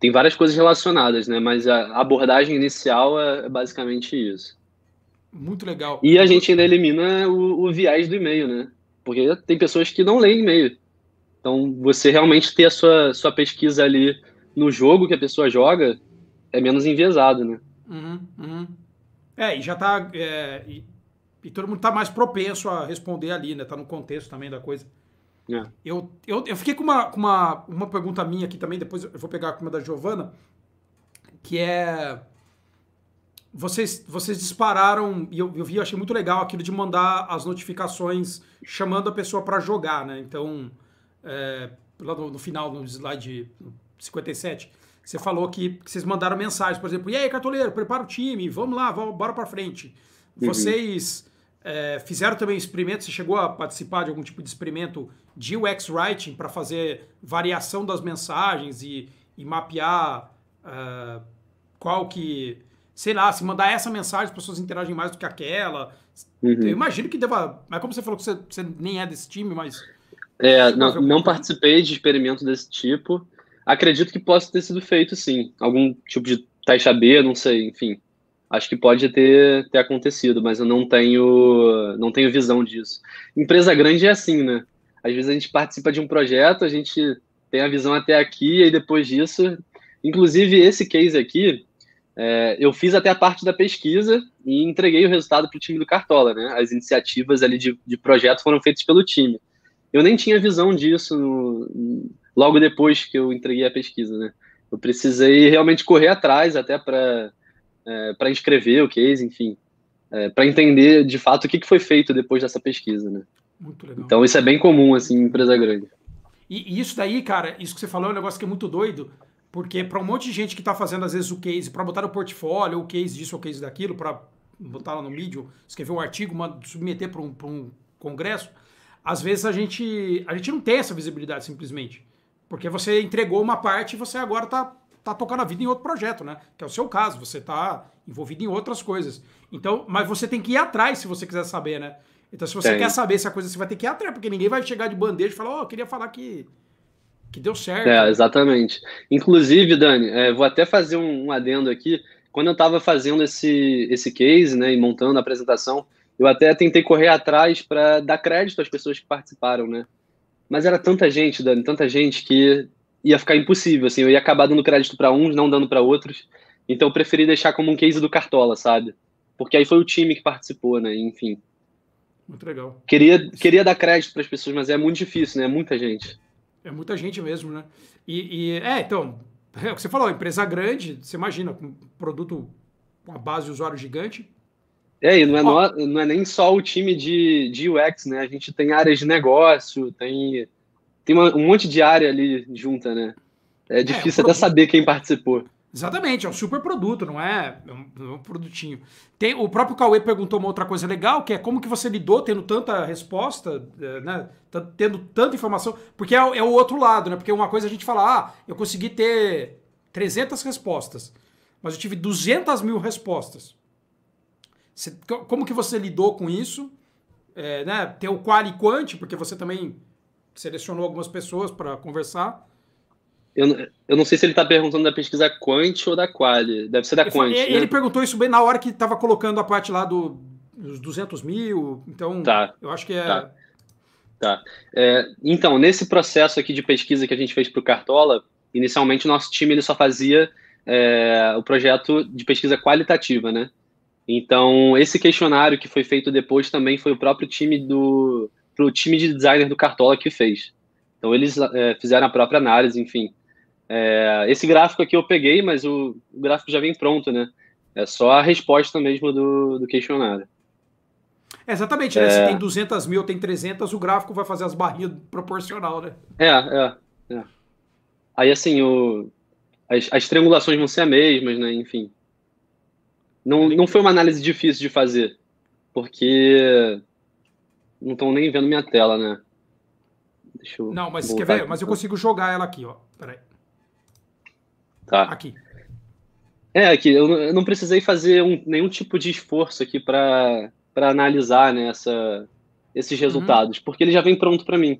Tem várias coisas relacionadas, né? Mas a abordagem inicial é basicamente isso. Muito legal. E a gente ainda elimina o, o viés do e-mail, né? Porque tem pessoas que não leem e-mail. Então, você realmente ter a sua, sua pesquisa ali no jogo que a pessoa joga é menos enviesado, né? Uhum, uhum. É, e já tá. É, e, e, todo mundo tá mais propenso a responder ali, né? Tá no contexto também da coisa. É. Eu, eu, eu fiquei com, uma, com uma, uma pergunta minha aqui também, depois eu vou pegar com uma da Giovana, que é vocês, vocês dispararam, e eu, eu vi, achei muito legal aquilo de mandar as notificações chamando a pessoa para jogar, né? Então, é, lá no, no, final, no slide 57, você falou que, que, vocês mandaram mensagem, por exemplo, e aí, cartoleiro, prepara o time, vamos lá, vamos, bora para frente. Uhum. Vocês é, fizeram também experimentos, você chegou a participar de algum tipo de experimento de UX Writing para fazer variação das mensagens e, e mapear uh, qual que sei lá, se mandar essa mensagem, as pessoas interagem mais do que aquela. Uhum. Eu imagino que deva. Mas é como você falou que você, você nem é desse time, mas. É, não, não participei de experimento desse tipo. Acredito que possa ter sido feito, sim. Algum tipo de taxa B, não sei, enfim. Acho que pode ter, ter acontecido, mas eu não tenho, não tenho visão disso. Empresa grande é assim, né? Às vezes a gente participa de um projeto, a gente tem a visão até aqui, e depois disso. Inclusive, esse case aqui, é, eu fiz até a parte da pesquisa e entreguei o resultado para o time do Cartola, né? As iniciativas ali de, de projeto foram feitas pelo time. Eu nem tinha visão disso no, logo depois que eu entreguei a pesquisa, né? Eu precisei realmente correr atrás até para é, para o case, enfim, é, para entender de fato o que, que foi feito depois dessa pesquisa, né? Muito legal. Então isso é bem comum assim em empresa grande. E, e isso daí, cara, isso que você falou é um negócio que é muito doido porque para um monte de gente que está fazendo, às vezes, o case, para botar no portfólio, o case disso, o case daquilo, para botar lá no mídia, escrever um artigo, uma, submeter para um, um congresso, às vezes a gente, a gente não tem essa visibilidade simplesmente. Porque você entregou uma parte e você agora está tá tocando a vida em outro projeto, né? Que é o seu caso, você está envolvido em outras coisas. Então, mas você tem que ir atrás se você quiser saber, né? Então, se você tem. quer saber se a coisa você vai ter que ir atrás, porque ninguém vai chegar de bandeja e falar, ó, oh, eu queria falar que que deu certo. É, exatamente. Inclusive, Dani, é, vou até fazer um, um, adendo aqui. Quando eu estava fazendo esse, esse case, né, e montando a apresentação, eu até tentei correr atrás para dar crédito às pessoas que participaram, né? Mas era tanta gente, Dani, tanta gente que ia ficar impossível, assim, eu ia acabar dando crédito para uns, não dando para outros. Então eu preferi deixar como um case do Cartola, sabe? Porque aí foi o time que participou, né? Enfim. Muito legal. Queria, queria dar crédito para as pessoas, mas é muito difícil, né? É muita gente. É muita gente mesmo, né? E, e é, então, é o que você falou, empresa grande, você imagina, com um produto com a base de usuário gigante. É, e não é, no, não é nem só o time de, de UX, né? A gente tem áreas de negócio, tem, tem uma, um monte de área ali junta, né? É, é difícil é, até produto... saber quem participou. Exatamente, é um super produto, não é, é um, é um produtinho. Tem, o próprio Cauê perguntou uma outra coisa legal, que é como que você lidou tendo tanta resposta, é, né, tendo tanta informação, porque é, é, o outro lado, né? Porque uma coisa a gente fala, ah, eu consegui ter 300 respostas, mas eu tive 200 mil respostas. Você, como que você lidou com isso? É, né, ter o qual e quante, porque você também selecionou algumas pessoas para conversar. Eu, eu não sei se ele está perguntando da pesquisa quant ou da quali. Deve ser da quant. Ele, né? ele perguntou isso bem na hora que estava colocando a parte lá do, dos 200 mil. Então, tá. eu acho que é. Tá. tá. É, então, nesse processo aqui de pesquisa que a gente fez para o Cartola, inicialmente o nosso time ele só fazia é, o projeto de pesquisa qualitativa, né? Então, esse questionário que foi feito depois também foi o próprio time do pro time de designer do Cartola que fez. Então, eles é, fizeram a própria análise, enfim. É, esse gráfico aqui eu peguei, mas o, o, gráfico já vem pronto, né? É só a resposta mesmo do, do questionário. É, exatamente, né? Se é. tem 200 mil, tem 300, o gráfico vai fazer as barrinhas proporcional, né? É, é. é. Aí, assim, o, as, as triangulações vão ser as mesmas, né? Enfim. Não, não foi uma análise difícil de fazer, porque não estão nem vendo minha tela, né? Não, mas quer ver? Aqui, mas eu consigo jogar ela aqui, ó. Peraí. Tá. Aqui. É, aqui, eu não precisei fazer um, nenhum tipo de esforço aqui para analisar né, essa, esses uhum. resultados, uhum. porque ele já vem pronto para mim.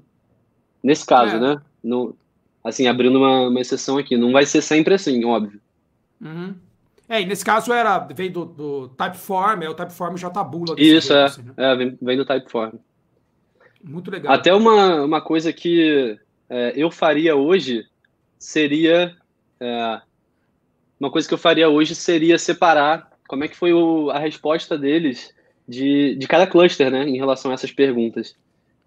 Nesse caso, é. né? No, assim, abrindo uma, uma exceção aqui. Não vai ser sempre assim, óbvio. Uhum. É, e nesse caso era, vem do, do Typeform, é o Typeform já tabula. Tá Isso, jeito, é, assim, né? é vem, vem do Typeform. Muito legal. Até uma, uma coisa que é, eu faria hoje seria é, uma coisa que eu faria hoje seria separar como é que foi o, a resposta deles de, de cada cluster, né, em relação a essas perguntas.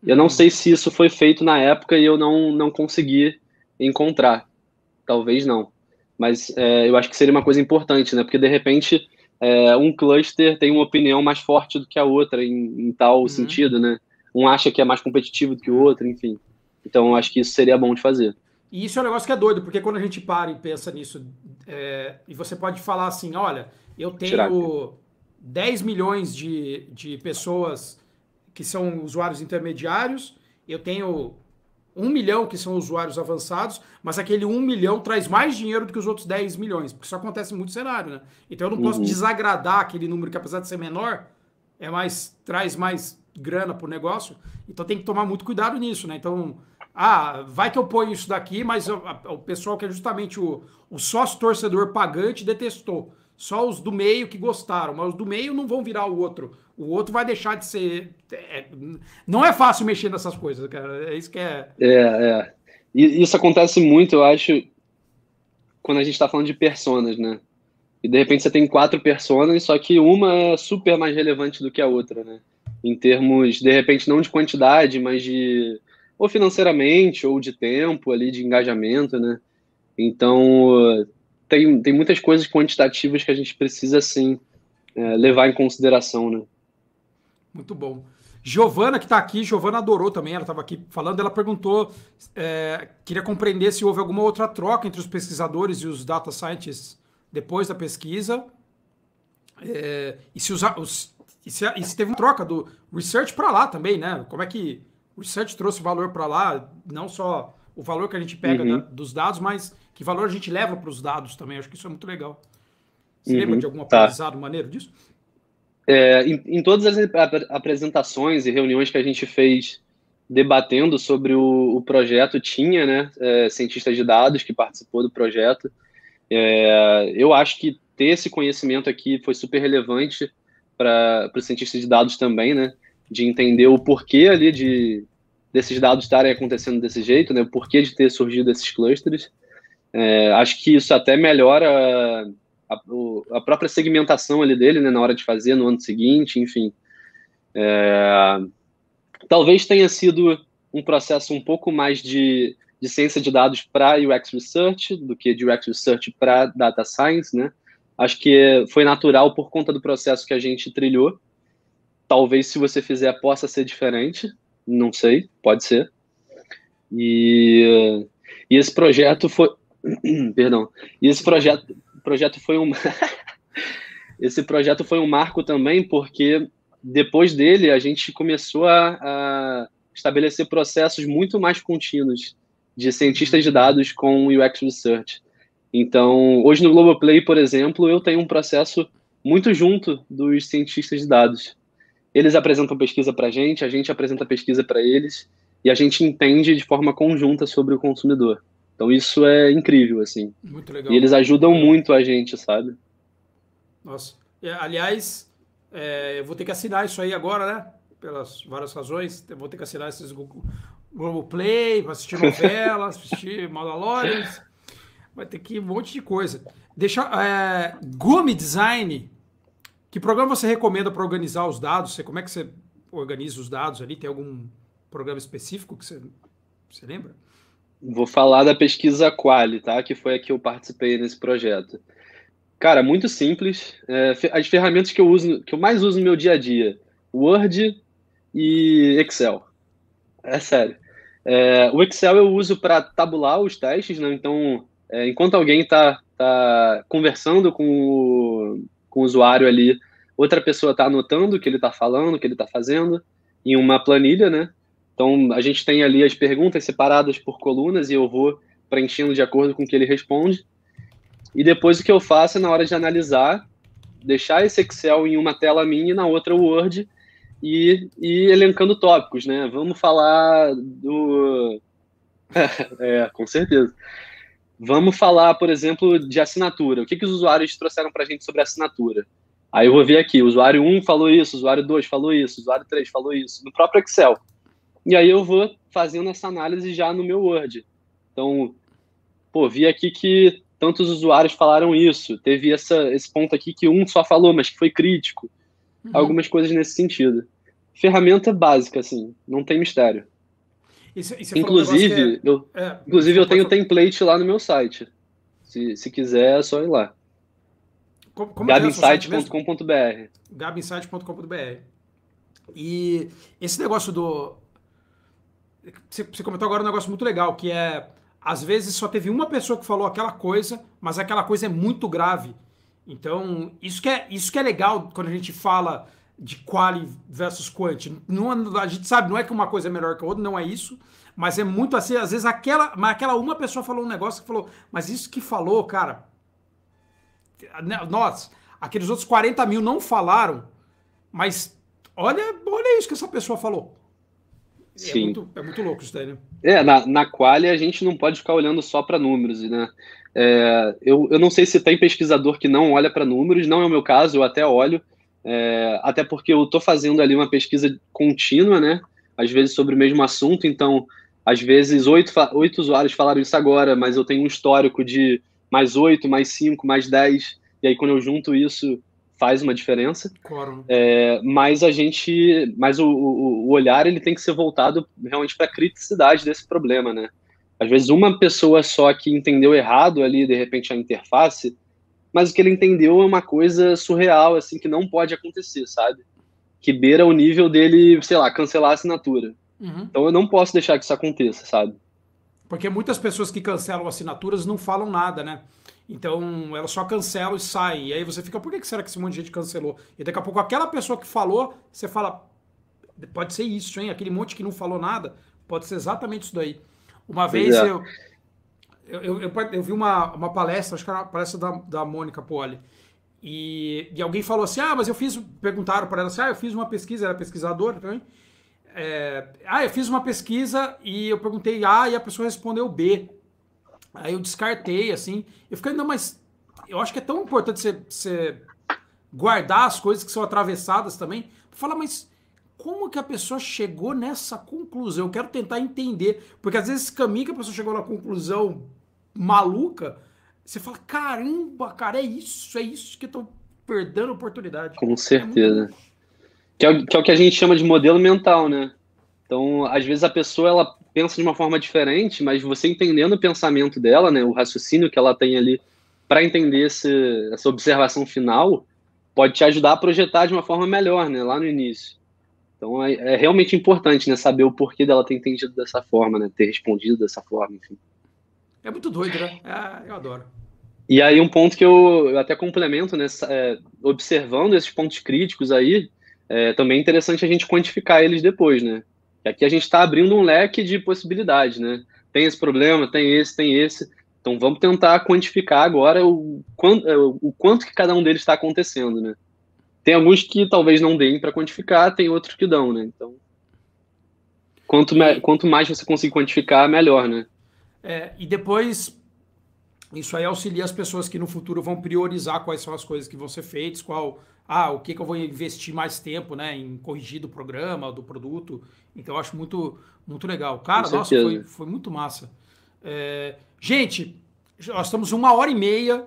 Eu não uhum. sei se isso foi feito na época e eu não, não consegui encontrar. Talvez não. Mas é, eu acho que seria uma coisa importante, né? Porque de repente é, um cluster tem uma opinião mais forte do que a outra em, em tal uhum. sentido, né? Um acha que é mais competitivo do que o outro, enfim. Então eu acho que isso seria bom de fazer. E isso é um negócio que é doido, porque quando a gente para e pensa nisso, é, e você pode falar assim: olha, eu tenho 10 milhões de, de pessoas que são usuários intermediários, eu tenho 1 milhão que são usuários avançados, mas aquele 1 milhão traz mais dinheiro do que os outros 10 milhões, porque isso acontece em muito cenário, né? Então eu não uhum. posso desagradar aquele número que, apesar de ser menor, é mais traz mais grana para o negócio. Então tem que tomar muito cuidado nisso, né? Então ah, vai que eu ponho isso daqui, mas a, o pessoal que é justamente o, o sócio torcedor pagante detestou. Só os do meio que gostaram, mas os do meio não vão virar o outro. O outro vai deixar de ser. É, não é fácil mexer nessas coisas, cara. É isso que é. É, é. E isso acontece muito, eu acho, quando a gente está falando de personas, né? E de repente você tem quatro personas, só que uma é super mais relevante do que a outra, né? Em termos, de repente, não de quantidade, mas de ou financeiramente, ou de tempo ali, de engajamento, né? Então, tem, tem muitas coisas quantitativas que a gente precisa, sim, é, levar em consideração, né? Muito bom. Giovana, que está aqui, Giovana adorou também, ela estava aqui falando, ela perguntou, é, queria compreender se houve alguma outra troca entre os pesquisadores e os data scientists depois da pesquisa, é, e, se os, e, se, e se teve uma troca do research para lá também, né? Como é que o Research trouxe valor para lá, não só o valor que a gente pega uhum. da, dos dados, mas que valor a gente leva para os dados também. Acho que isso é muito legal. Você uhum. lembra de algum tá. aprendizado tá. maneiro disso? É, em, em, todas as apresentações e reuniões que a gente fez debatendo sobre o, o projeto, tinha né, é, cientista de dados que participou do projeto. É, eu acho que ter esse conhecimento aqui foi super relevante para o cientista de dados também, né? de entender o porquê ali de desses dados estarem acontecendo desse jeito, né? O porquê de ter surgido esses clusters. É, acho que isso até melhora a, a, própria segmentação ali dele, né? Na hora de fazer no ano seguinte, enfim. É, talvez tenha sido um processo um pouco mais de, de ciência de dados para UX Research do que de UX Research para Data Science, né? Acho que foi natural por conta do processo que a gente trilhou Talvez se você fizer possa ser diferente, não sei, pode ser. E, e esse projeto foi, perdão, e esse projeto, projeto foi um, esse projeto foi um marco também porque depois dele a gente começou a, a estabelecer processos muito mais contínuos de cientistas de dados com UX research. Então, hoje no Globoplay, por exemplo, eu tenho um processo muito junto dos cientistas de dados. Eles apresentam pesquisa para a gente, a gente apresenta pesquisa para eles e a gente entende de forma conjunta sobre o consumidor. Então isso é incrível, assim. Muito legal. E eles ajudam muito a gente, sabe? Nossa. É, aliás, é, eu vou ter que assinar isso aí agora, né? Pelas várias razões. Eu vou ter que assinar esses Google, Play, para assistir novelas, assistir Mandalorians. Vai ter que ir um monte de coisa. Deixa. É, Gumi Design que programa você recomenda para organizar os dados? Você, como é que você organiza os dados ali? Tem algum programa específico que você, você lembra? Vou falar da pesquisa Quali, tá? Que foi a que eu participei nesse projeto. Cara, muito simples. É, as ferramentas que eu uso, que eu mais uso no meu dia a dia, Word e Excel. É sério. É, o Excel eu uso para tabular os testes, né? Então, é, enquanto alguém está tá conversando com o, com o usuário ali outra pessoa está anotando o que ele está falando, o que ele está fazendo, em uma planilha, né? Então, a gente tem ali as perguntas separadas por colunas e eu vou preenchendo de acordo com o que ele responde. E depois o que eu faço é, na hora de analisar, deixar esse Excel em uma tela minha e na outra o Word e, e elencando tópicos, né? Vamos falar do. é, com certeza. Vamos falar, por exemplo, de assinatura. O que, que os usuários trouxeram para a gente sobre assinatura? Aí eu vou ver aqui, usuário 1 falou isso, usuário 2 falou isso, usuário 3 falou isso, no próprio Excel. E aí eu vou fazendo essa análise já no meu Word. Então, pô, vi aqui que tantos usuários falaram isso, teve essa, esse ponto aqui que um só falou, mas que foi crítico. Uhum. Algumas coisas nesse sentido. Ferramenta básica, assim, não tem mistério. E e inclusive, um é, eu, é, inclusive eu tenho falar. template lá no meu site. Se, se quiser, é só ir lá. Como, é é Gabinsight.com.br. Gabinsight.com.br. E esse negócio do. Você comentou agora um negócio muito legal, que é. Às vezes só teve uma pessoa que falou aquela coisa, mas aquela coisa é muito grave. Então, isso que é, isso que é legal quando a gente fala de quali versus quant. Não, a gente sabe, não é que uma coisa é melhor que a outra, não é isso. Mas é muito assim, às vezes aquela, mas aquela uma pessoa falou um negócio que falou, mas isso que falou, cara, nós, né, aqueles outros 40 mil não falaram, mas olha, olha isso que essa pessoa falou. É Sim. É, muito, é muito louco isso daí, né? É, na, na qualia a gente não pode ficar olhando só para números, né? É, eu, eu não sei se tem pesquisador que não olha para números, não é o meu caso, eu até olho, é, até porque eu estou fazendo ali uma pesquisa contínua, né? Às vezes sobre o mesmo assunto, então, às vezes oito, oito usuários falaram isso agora, mas eu tenho um histórico de mais 8, mais 5, mais 10. E aí, quando eu junto isso, faz uma diferença. Claro. É, mas a gente. Mas o, o, o, olhar ele tem que ser voltado realmente para a criticidade desse problema, né? Às vezes, uma pessoa só que entendeu errado ali, de repente, a interface, mas o que ele entendeu é uma coisa surreal, assim, que não pode acontecer, sabe? Que beira o nível dele, sei lá, cancelar a assinatura. Uhum. Então, eu não posso deixar que isso aconteça, sabe? Porque muitas pessoas que cancelam assinaturas não falam nada, né? Então elas só cancelam e saem. E aí você fica, por que será que esse monte de gente cancelou? E daqui a pouco aquela pessoa que falou, você fala, pode ser isso, hein? Aquele monte que não falou nada, pode ser exatamente isso daí. Uma vez é. eu, eu, eu, eu, vi uma, uma palestra, acho que era uma palestra da, da Mônica Poli. E, e alguém falou assim: Ah, mas eu fiz. Perguntaram para ela assim: Ah, eu fiz uma pesquisa, era é pesquisadora também. Então, é, ah, eu fiz uma pesquisa e eu perguntei A ah, e a pessoa respondeu B. Aí eu descartei, assim. Eu fiquei, não, mas eu acho que é tão importante você, você guardar as coisas que são atravessadas também. Fala, mas como que a pessoa chegou nessa conclusão? Eu quero tentar entender. Porque às vezes esse caminho que a pessoa chegou na conclusão maluca, você fala, caramba, cara, é isso, é isso que eu tô perdendo oportunidade. Com certeza. É muito... Que é, o, que é, o que a gente chama de modelo mental, né? Então, às vezes a pessoa ela pensa de uma forma diferente, mas você entendendo o pensamento dela, né, o raciocínio que ela tem ali para entender esse, essa observação final, pode te ajudar a projetar de uma forma melhor, né, lá no início. Então, é, é realmente importante, né, saber o porquê dela ter entendido dessa forma, né, ter respondido dessa forma, enfim. É muito doido, né? É, eu adoro. E aí um ponto que eu, eu até complemento, né, é, observando esses pontos críticos aí, é também é interessante a gente quantificar eles depois, né? aqui a gente está abrindo um leque de possibilidades, né? Tem esse problema, tem esse, tem esse. Então vamos tentar quantificar agora o quanto, é, o quanto que cada um deles está acontecendo, né? Tem alguns que talvez não deem para quantificar, tem outros que dão, né? Então, quanto, quanto mais você conseguir quantificar, melhor, né? É, e depois, isso aí auxilia as pessoas que no futuro vão priorizar quais são as coisas que vão ser feitas, qual ah, o que, que eu vou investir mais tempo, né, em corrigir do programa, do produto. Então, eu acho muito, muito legal. Cara, Com nossa, foi, foi muito massa. É... Gente, nós estamos uma hora e meia.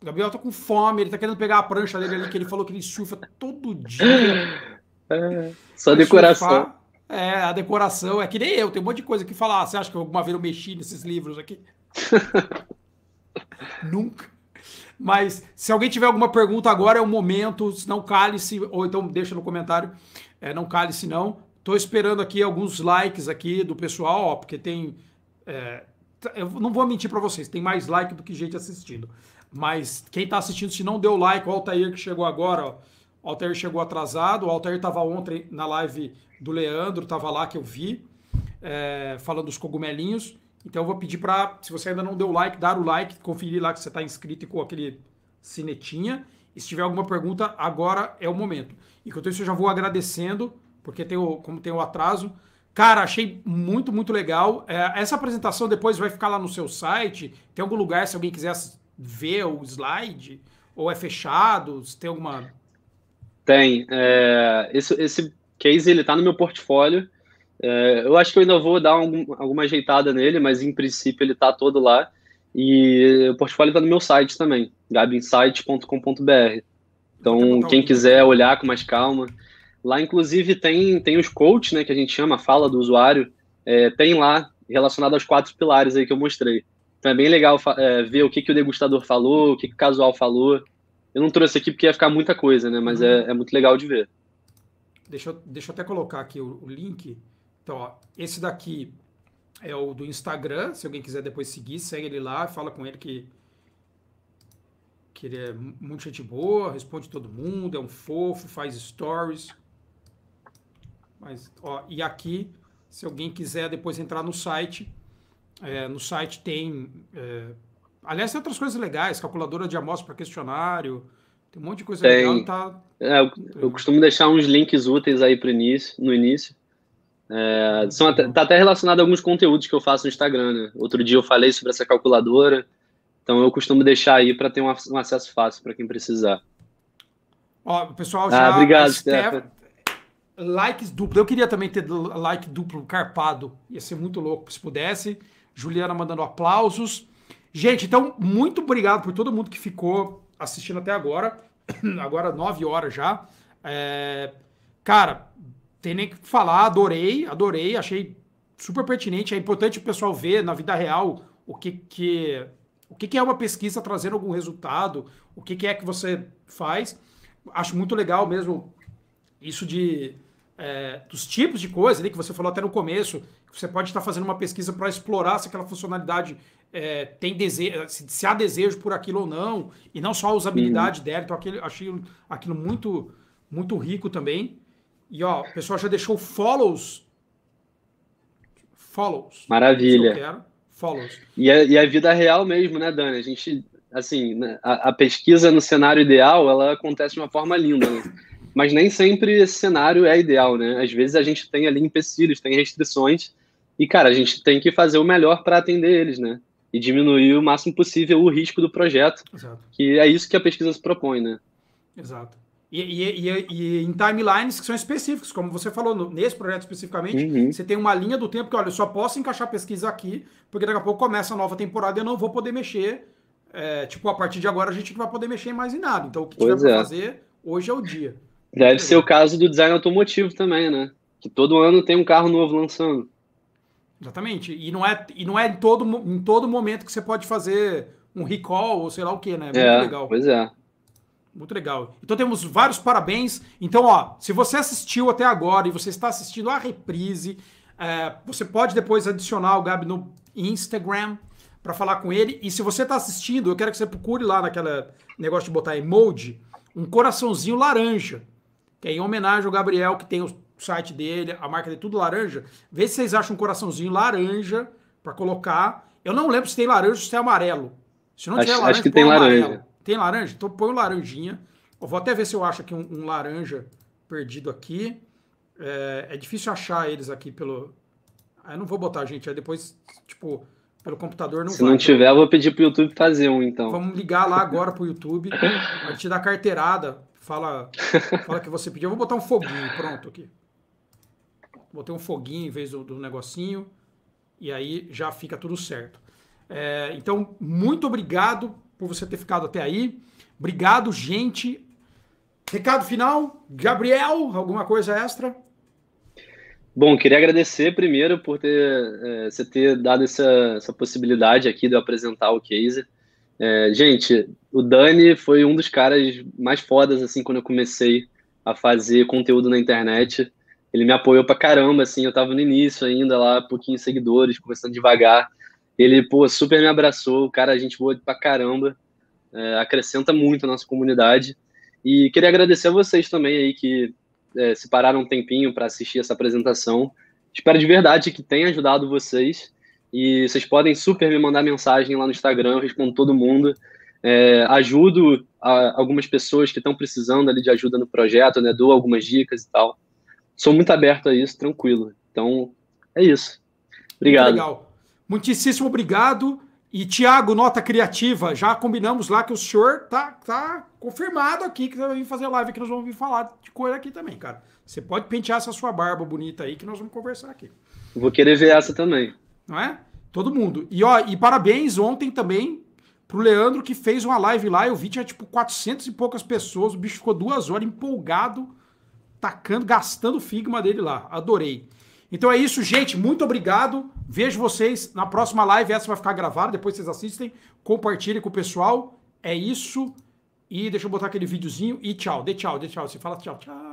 O Gabriel está com fome, ele está querendo pegar a prancha dele ali, que ele falou que ele surfa todo dia. É, só decoração. É, a decoração. É que nem eu, tem um monte de coisa que falar. Ah, você acha que alguma vez eu mexi nesses livros aqui? Nunca. Mas se alguém tiver alguma pergunta agora é o momento, se não cale-se, ou então deixa no comentário, é, não cale-se não. Estou esperando aqui alguns likes aqui do pessoal, ó, porque tem... É, eu não vou mentir para vocês, tem mais like do que gente assistindo. Mas quem está assistindo, se não deu like, o Altair que chegou agora, ó, o Altair chegou atrasado, o Altair estava ontem na live do Leandro, estava lá que eu vi, é, falando dos cogumelinhos. Então eu vou pedir para, se você ainda não deu o like, dar o like, conferir lá que você está inscrito e com aquele sinetinha. E se tiver alguma pergunta, agora é o momento. Enquanto isso, eu já vou agradecendo, porque tem o, como tem o atraso. Cara, achei muito, muito legal. É, essa apresentação depois vai ficar lá no seu site. Tem algum lugar, se alguém quiser ver o slide, ou é fechado, se tem alguma... Tem. É, esse, esse case, ele está no meu portfólio. É, eu acho que eu ainda vou dar algum, alguma ajeitada nele, mas em princípio ele está todo lá. E o portfólio está no meu site também, gabinsight.com.br. Então, quem quiser olhar com mais calma. Lá, inclusive, tem, tem os coaches, né, que a gente chama, a fala do usuário, é, tem lá relacionado aos quatro pilares aí que eu mostrei. Então é bem legal é, ver o que, que o degustador falou, o que, que o casual falou. Eu não trouxe aqui porque ia ficar muita coisa, né? Mas uhum. é, é, muito legal de ver. Deixa eu, deixa eu até colocar aqui o, o link então, ó, esse daqui é o do Instagram. Se alguém quiser depois seguir, segue ele lá, fala com ele que, que ele é muito gente boa, responde todo mundo, é um fofo, faz stories. Mas, ó, e aqui, se alguém quiser depois entrar no site, é, no site tem. É, aliás, tem outras coisas legais, calculadora de amostra para questionário. Tem um monte de coisa tem. legal. Tá... É, eu, eu costumo deixar uns links úteis aí pro início, no início. É, são até, tá até relacionado a alguns conteúdos que eu faço no Instagram. Né? Outro dia eu falei sobre essa calculadora. Então eu costumo deixar aí para ter um, um, acesso fácil para quem precisar. Ó, pessoal, ah, já. Ah, obrigado, Steph. Likes duplo. Eu queria também ter like duplo carpado. Ia ser muito louco se pudesse. Juliana mandando aplausos. Gente, então, muito obrigado por todo mundo que ficou assistindo até agora. Agora, 9 horas já. É... Cara, tem nem que falar, adorei, adorei, achei super pertinente. É importante o pessoal ver na vida real o que, que, o que, que é uma pesquisa trazendo algum resultado, o que, que é que você faz. Acho muito legal mesmo isso de é, dos tipos de coisa ali que você falou até no começo, você pode estar fazendo uma pesquisa para explorar se aquela funcionalidade é, tem desejo, se, se, há desejo por aquilo ou não, e não só a usabilidade uhum. dela. Então, aquele, achei aquilo muito, muito rico também. E ó, o pessoal já deixou follows. Follows. Maravilha. Que quero. Follows. E a, e a vida real mesmo, né, Dani? A gente, assim, né, a, a pesquisa no cenário ideal, ela acontece de uma forma linda, né? mas nem sempre esse cenário é ideal, né? Às vezes a gente tem ali empecilhos, tem restrições, e, cara, a gente tem que fazer o melhor para atender eles, né? E diminuir o máximo possível o risco do projeto, Exato. que é isso que a pesquisa se propõe, né? Exato. E, e, e, e, em timelines que são específicos, como você falou, no, nesse projeto especificamente, uhum. você tem uma linha do tempo que, olha, eu só posso encaixar pesquisa aqui, porque daqui a pouco começa a nova temporada e eu não vou poder mexer. É, tipo, a partir de agora a gente não vai poder mexer mais em nada. Então, o que pois tiver é. para fazer, hoje é o dia. Deve ser o caso do design automotivo também, né? Que todo ano tem um carro novo lançando. Exatamente. E não é, e não é em, todo, em todo momento que você pode fazer um recall ou sei lá o quê, né? É muito é, legal. Pois é. Muito legal. Então temos vários parabéns. Então, ó, se você assistiu até agora e você está assistindo a reprise, é, você pode depois adicionar o Gabi no Instagram para falar com ele. E se você está assistindo, eu quero que você procure lá naquela negócio de botar emoji, um coraçãozinho laranja, que é em homenagem ao Gabriel, que tem o site dele, a marca dele, tudo laranja. Vê se vocês acham um coraçãozinho laranja para colocar. Eu não lembro se tem laranja ou se é amarelo. Se não acho, tiver laranja, acho que tem laranja. Amarelo. Tem laranja? Então põe o laranjinha. Eu vou até ver se eu acho aqui um, um laranja perdido aqui. É, é, difícil achar eles aqui pelo. Eu não vou botar, gente. Aí depois, tipo, pelo computador não Se vai, não tiver, eu vou pedir pro YouTube fazer um, então. Vamos ligar lá agora pro YouTube. Vai te dar carteirada. Fala, fala que você pediu. Eu vou botar um foguinho, pronto, aqui. Botei um foguinho em vez do, do negocinho. E aí já fica tudo certo. É, então, muito obrigado por você ter ficado até aí. Obrigado, gente. Recado final, Gabriel, alguma coisa extra? Bom, queria agradecer primeiro por ter, é, você ter dado essa, essa possibilidade aqui de eu apresentar o case. É, gente, o Dani foi um dos caras mais fodas, assim, quando eu comecei a fazer conteúdo na internet. Ele me apoiou pra caramba, assim, eu tava no início ainda lá, pouquinhos seguidores, começando devagar. Ele, pô, super me abraçou, o cara, a gente voa pra caramba, é, acrescenta muito a nossa comunidade. E queria agradecer a vocês também aí que é, se pararam um tempinho para assistir essa apresentação. Espero de verdade que tenha ajudado vocês. E vocês podem super me mandar mensagem lá no Instagram, eu respondo todo mundo. É, ajudo algumas pessoas que estão precisando ali de ajuda no projeto, né? Dou algumas dicas e tal. Sou muito aberto a isso, tranquilo. Então, é isso. Obrigado. Muitíssimo obrigado. E Tiago, nota criativa, já combinamos lá que o senhor tá, tá confirmado aqui que vai vir fazer live, que nós vamos vir falar de coisa aqui também, cara. Você pode pentear essa sua barba bonita aí que nós vamos conversar aqui. Vou querer ver essa também. Não é? Todo mundo. E ó, e parabéns ontem também pro Leandro que fez uma live lá. Eu vi tinha tipo 400 e poucas pessoas. O bicho ficou duas horas empolgado, tacando, gastando o figma dele lá. Adorei. Então é isso, gente. Muito obrigado. Vejo vocês na próxima live. Essa vai ficar gravada, depois vocês assistem. Compartilhem com o pessoal. É isso. E deixa eu botar aquele videozinho e tchau. Dê tchau, dê tchau. Você fala tchau, tchau.